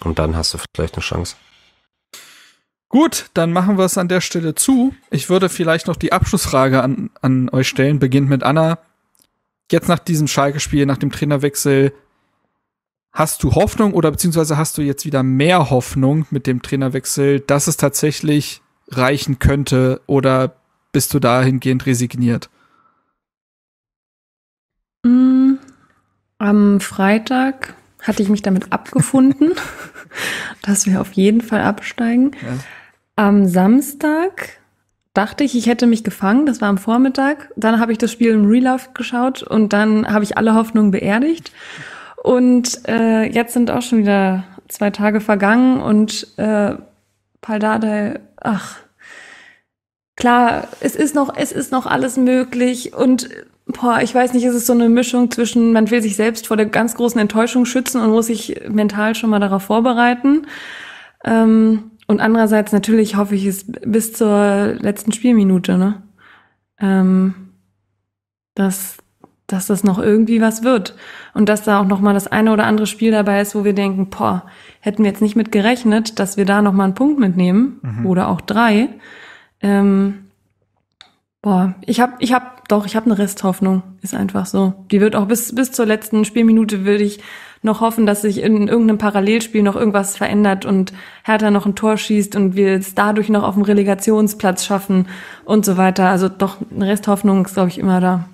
Und dann hast du vielleicht eine Chance. Gut, dann machen wir es an der Stelle zu. Ich würde vielleicht noch die Abschlussfrage an, an euch stellen, beginnt mit Anna. Jetzt nach diesem Schalke-Spiel, nach dem Trainerwechsel, hast du Hoffnung oder beziehungsweise hast du jetzt wieder mehr Hoffnung mit dem Trainerwechsel, dass es tatsächlich reichen könnte oder bist du dahingehend resigniert? Mm. am Freitag hatte ich mich damit abgefunden, dass wir auf jeden Fall absteigen. Ja. Am Samstag dachte ich, ich hätte mich gefangen. Das war am Vormittag. Dann habe ich das Spiel im Relove geschaut und dann habe ich alle Hoffnungen beerdigt. Und äh, jetzt sind auch schon wieder zwei Tage vergangen und äh, Paldade, ach, klar, es ist noch, es ist noch alles möglich und boah, ich weiß nicht, es ist so eine Mischung zwischen, man will sich selbst vor der ganz großen Enttäuschung schützen und muss sich mental schon mal darauf vorbereiten. Ähm, und andererseits natürlich hoffe ich es bis zur letzten Spielminute, ne? Ähm, dass, dass das noch irgendwie was wird. Und dass da auch noch mal das eine oder andere Spiel dabei ist, wo wir denken, boah, hätten wir jetzt nicht mit gerechnet, dass wir da noch mal einen Punkt mitnehmen mhm. oder auch drei. Ähm, boah, ich habe, ich habe, doch, ich habe eine Resthoffnung, ist einfach so. Die wird auch bis, bis zur letzten Spielminute würde ich noch hoffen, dass sich in irgendeinem Parallelspiel noch irgendwas verändert und Hertha noch ein Tor schießt und wir es dadurch noch auf dem Relegationsplatz schaffen und so weiter. Also doch, eine Resthoffnung ist, glaube ich, immer da.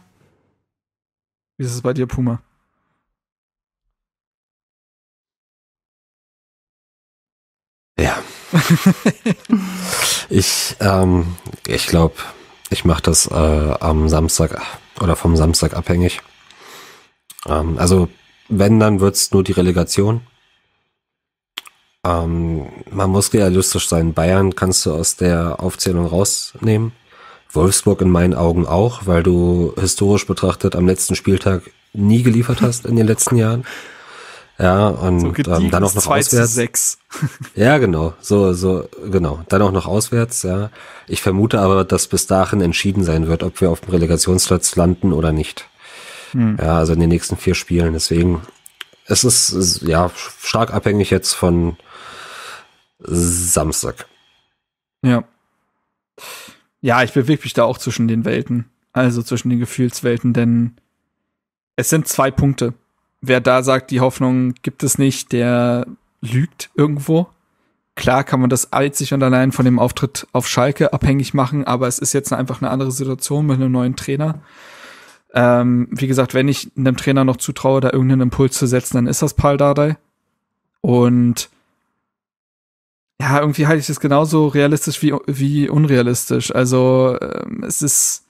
Wie ist es bei dir, Puma? Ja. Ich, ähm, ich glaube, ich mache das äh, am Samstag oder vom Samstag abhängig. Ähm, also wenn, dann wird's nur die Relegation. Ähm, man muss realistisch sein. Bayern kannst du aus der Aufzählung rausnehmen. Wolfsburg in meinen Augen auch, weil du historisch betrachtet am letzten Spieltag nie geliefert hast in den letzten Jahren. Ja, und so ähm, dann auch noch auswärts. ja, genau. So, so, genau. Dann auch noch auswärts, ja. Ich vermute aber, dass bis dahin entschieden sein wird, ob wir auf dem Relegationsplatz landen oder nicht. Hm. Ja, also in den nächsten vier Spielen. Deswegen, es ist, ist ja stark abhängig jetzt von Samstag. Ja. Ja, ich bewege mich da auch zwischen den Welten. Also zwischen den Gefühlswelten, denn es sind zwei Punkte wer da sagt, die Hoffnung gibt es nicht, der lügt irgendwo. Klar kann man das einzig und allein von dem Auftritt auf Schalke abhängig machen, aber es ist jetzt einfach eine andere Situation mit einem neuen Trainer. Ähm, wie gesagt, wenn ich einem Trainer noch zutraue, da irgendeinen Impuls zu setzen, dann ist das Paul Dardai. Und ja, irgendwie halte ich das genauso realistisch wie, wie unrealistisch. Also ähm, es ist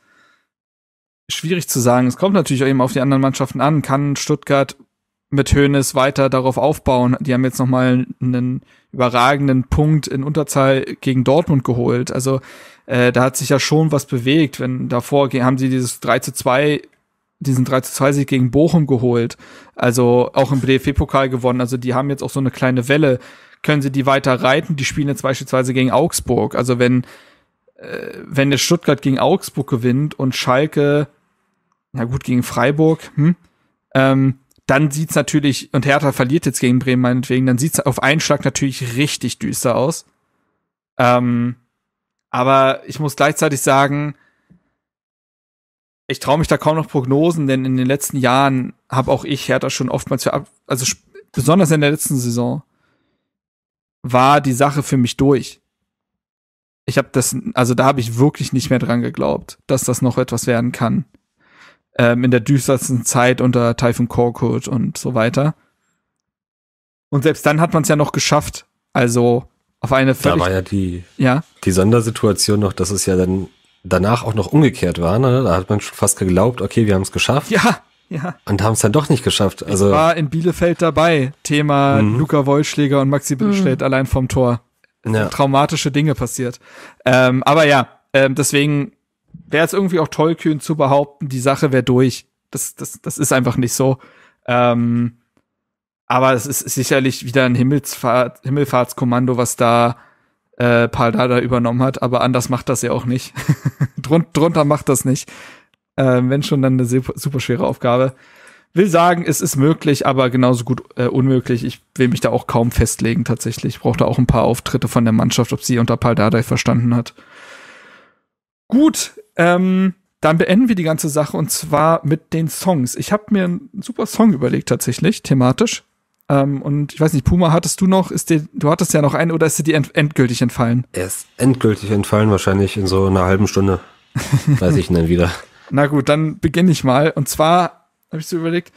schwierig zu sagen. Es kommt natürlich auch eben auf die anderen Mannschaften an. Kann Stuttgart mit Hönes weiter darauf aufbauen? Die haben jetzt nochmal einen überragenden Punkt in Unterzahl gegen Dortmund geholt. Also äh, da hat sich ja schon was bewegt. Wenn davor haben sie dieses 3 zu 2 diesen 3 zu 2 Sieg gegen Bochum geholt. Also auch im DFB-Pokal e gewonnen. Also die haben jetzt auch so eine kleine Welle. Können sie die weiter reiten? Die spielen jetzt beispielsweise gegen Augsburg. Also wenn, äh, wenn der Stuttgart gegen Augsburg gewinnt und Schalke na gut, gegen Freiburg, hm? ähm, dann sieht's natürlich, und Hertha verliert jetzt gegen Bremen meinetwegen, dann sieht's auf einen Schlag natürlich richtig düster aus. Ähm, aber ich muss gleichzeitig sagen, ich traue mich da kaum noch Prognosen, denn in den letzten Jahren habe auch ich Hertha schon oftmals für, also besonders in der letzten Saison, war die Sache für mich durch. Ich habe das, also da habe ich wirklich nicht mehr dran geglaubt, dass das noch etwas werden kann ähm, in der düstersten Zeit unter Typhon Korkut und so weiter. Und selbst dann hat man es ja noch geschafft. Also auf eine völlig. Da war ja die, ja die Sondersituation noch, dass es ja dann danach auch noch umgekehrt war. Ne? Da hat man schon fast geglaubt, okay, wir haben es geschafft. Ja, ja. Und haben es dann doch nicht geschafft. Also ich war in Bielefeld dabei. Thema mhm. Luca Wollschläger und Maxi Billstedt mhm. allein vom Tor. Ja. Traumatische Dinge passiert. Ähm, aber ja, ähm, deswegen wäre es irgendwie auch tollkühn zu behaupten, die Sache wäre durch. Das, das, das ist einfach nicht so. Ähm, aber es ist sicherlich wieder ein Himmelsfahrt, Himmelfahrtskommando, was da äh, Paldada übernommen hat. Aber anders macht das ja auch nicht. drunter macht das nicht. Äh, wenn schon, dann eine super schwere Aufgabe. Will sagen, es ist möglich, aber genauso gut äh, unmöglich. Ich will mich da auch kaum festlegen tatsächlich. Ich brauche da auch ein paar Auftritte von der Mannschaft, ob sie unter Paldada verstanden hat. Gut, ähm, dann beenden wir die ganze Sache und zwar mit den Songs. Ich habe mir einen super Song überlegt tatsächlich, thematisch. Ähm, und ich weiß nicht, Puma, hattest du noch, ist dir, du hattest ja noch einen oder ist dir die ent endgültig entfallen? Er ist endgültig entfallen, wahrscheinlich in so einer halben Stunde. weiß ich ihn dann wieder. Na gut, dann beginne ich mal. Und zwar habe ich so überlegt,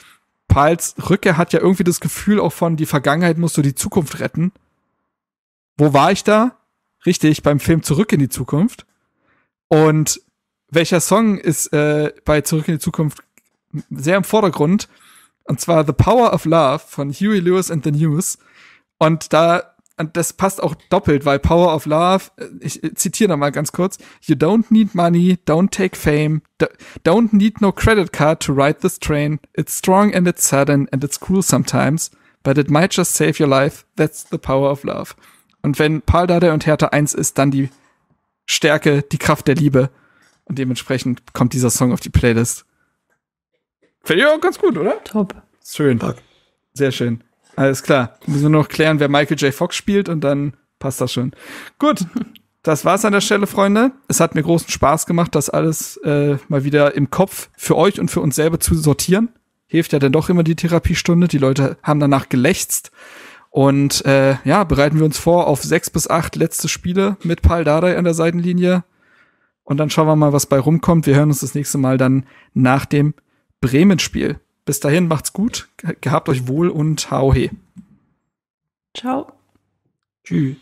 Pals Rückkehr hat ja irgendwie das Gefühl auch von, die Vergangenheit musst du die Zukunft retten. Wo war ich da? Richtig, beim Film Zurück in die Zukunft. Und welcher Song ist äh, bei Zurück in die Zukunft sehr im Vordergrund? Und zwar The Power of Love von Huey Lewis and the News. Und da, und das passt auch doppelt, weil Power of Love, äh, ich zitiere nochmal ganz kurz, You don't need money, don't take fame, don't need no credit card to ride this train. It's strong and it's sudden and it's cruel sometimes, but it might just save your life. That's the power of love. Und wenn Paul Dada und Hertha eins ist, dann die Stärke, die Kraft der Liebe. Und dementsprechend kommt dieser Song auf die Playlist. Finde ich auch ganz gut, oder? Top. Schön. Fuck. Sehr schön. Alles klar. Müssen wir nur noch klären, wer Michael J. Fox spielt und dann passt das schon. Gut. Das war's an der Stelle, Freunde. Es hat mir großen Spaß gemacht, das alles äh, mal wieder im Kopf für euch und für uns selber zu sortieren. Hilft ja dann doch immer die Therapiestunde. Die Leute haben danach gelächzt. Und äh, ja, bereiten wir uns vor auf sechs bis acht letzte Spiele mit Paul Dardai an der Seitenlinie. Und dann schauen wir mal, was bei rumkommt. Wir hören uns das nächste Mal dann nach dem Bremen-Spiel. Bis dahin macht's gut, gehabt euch wohl und hau he. Ciao. Tschüss.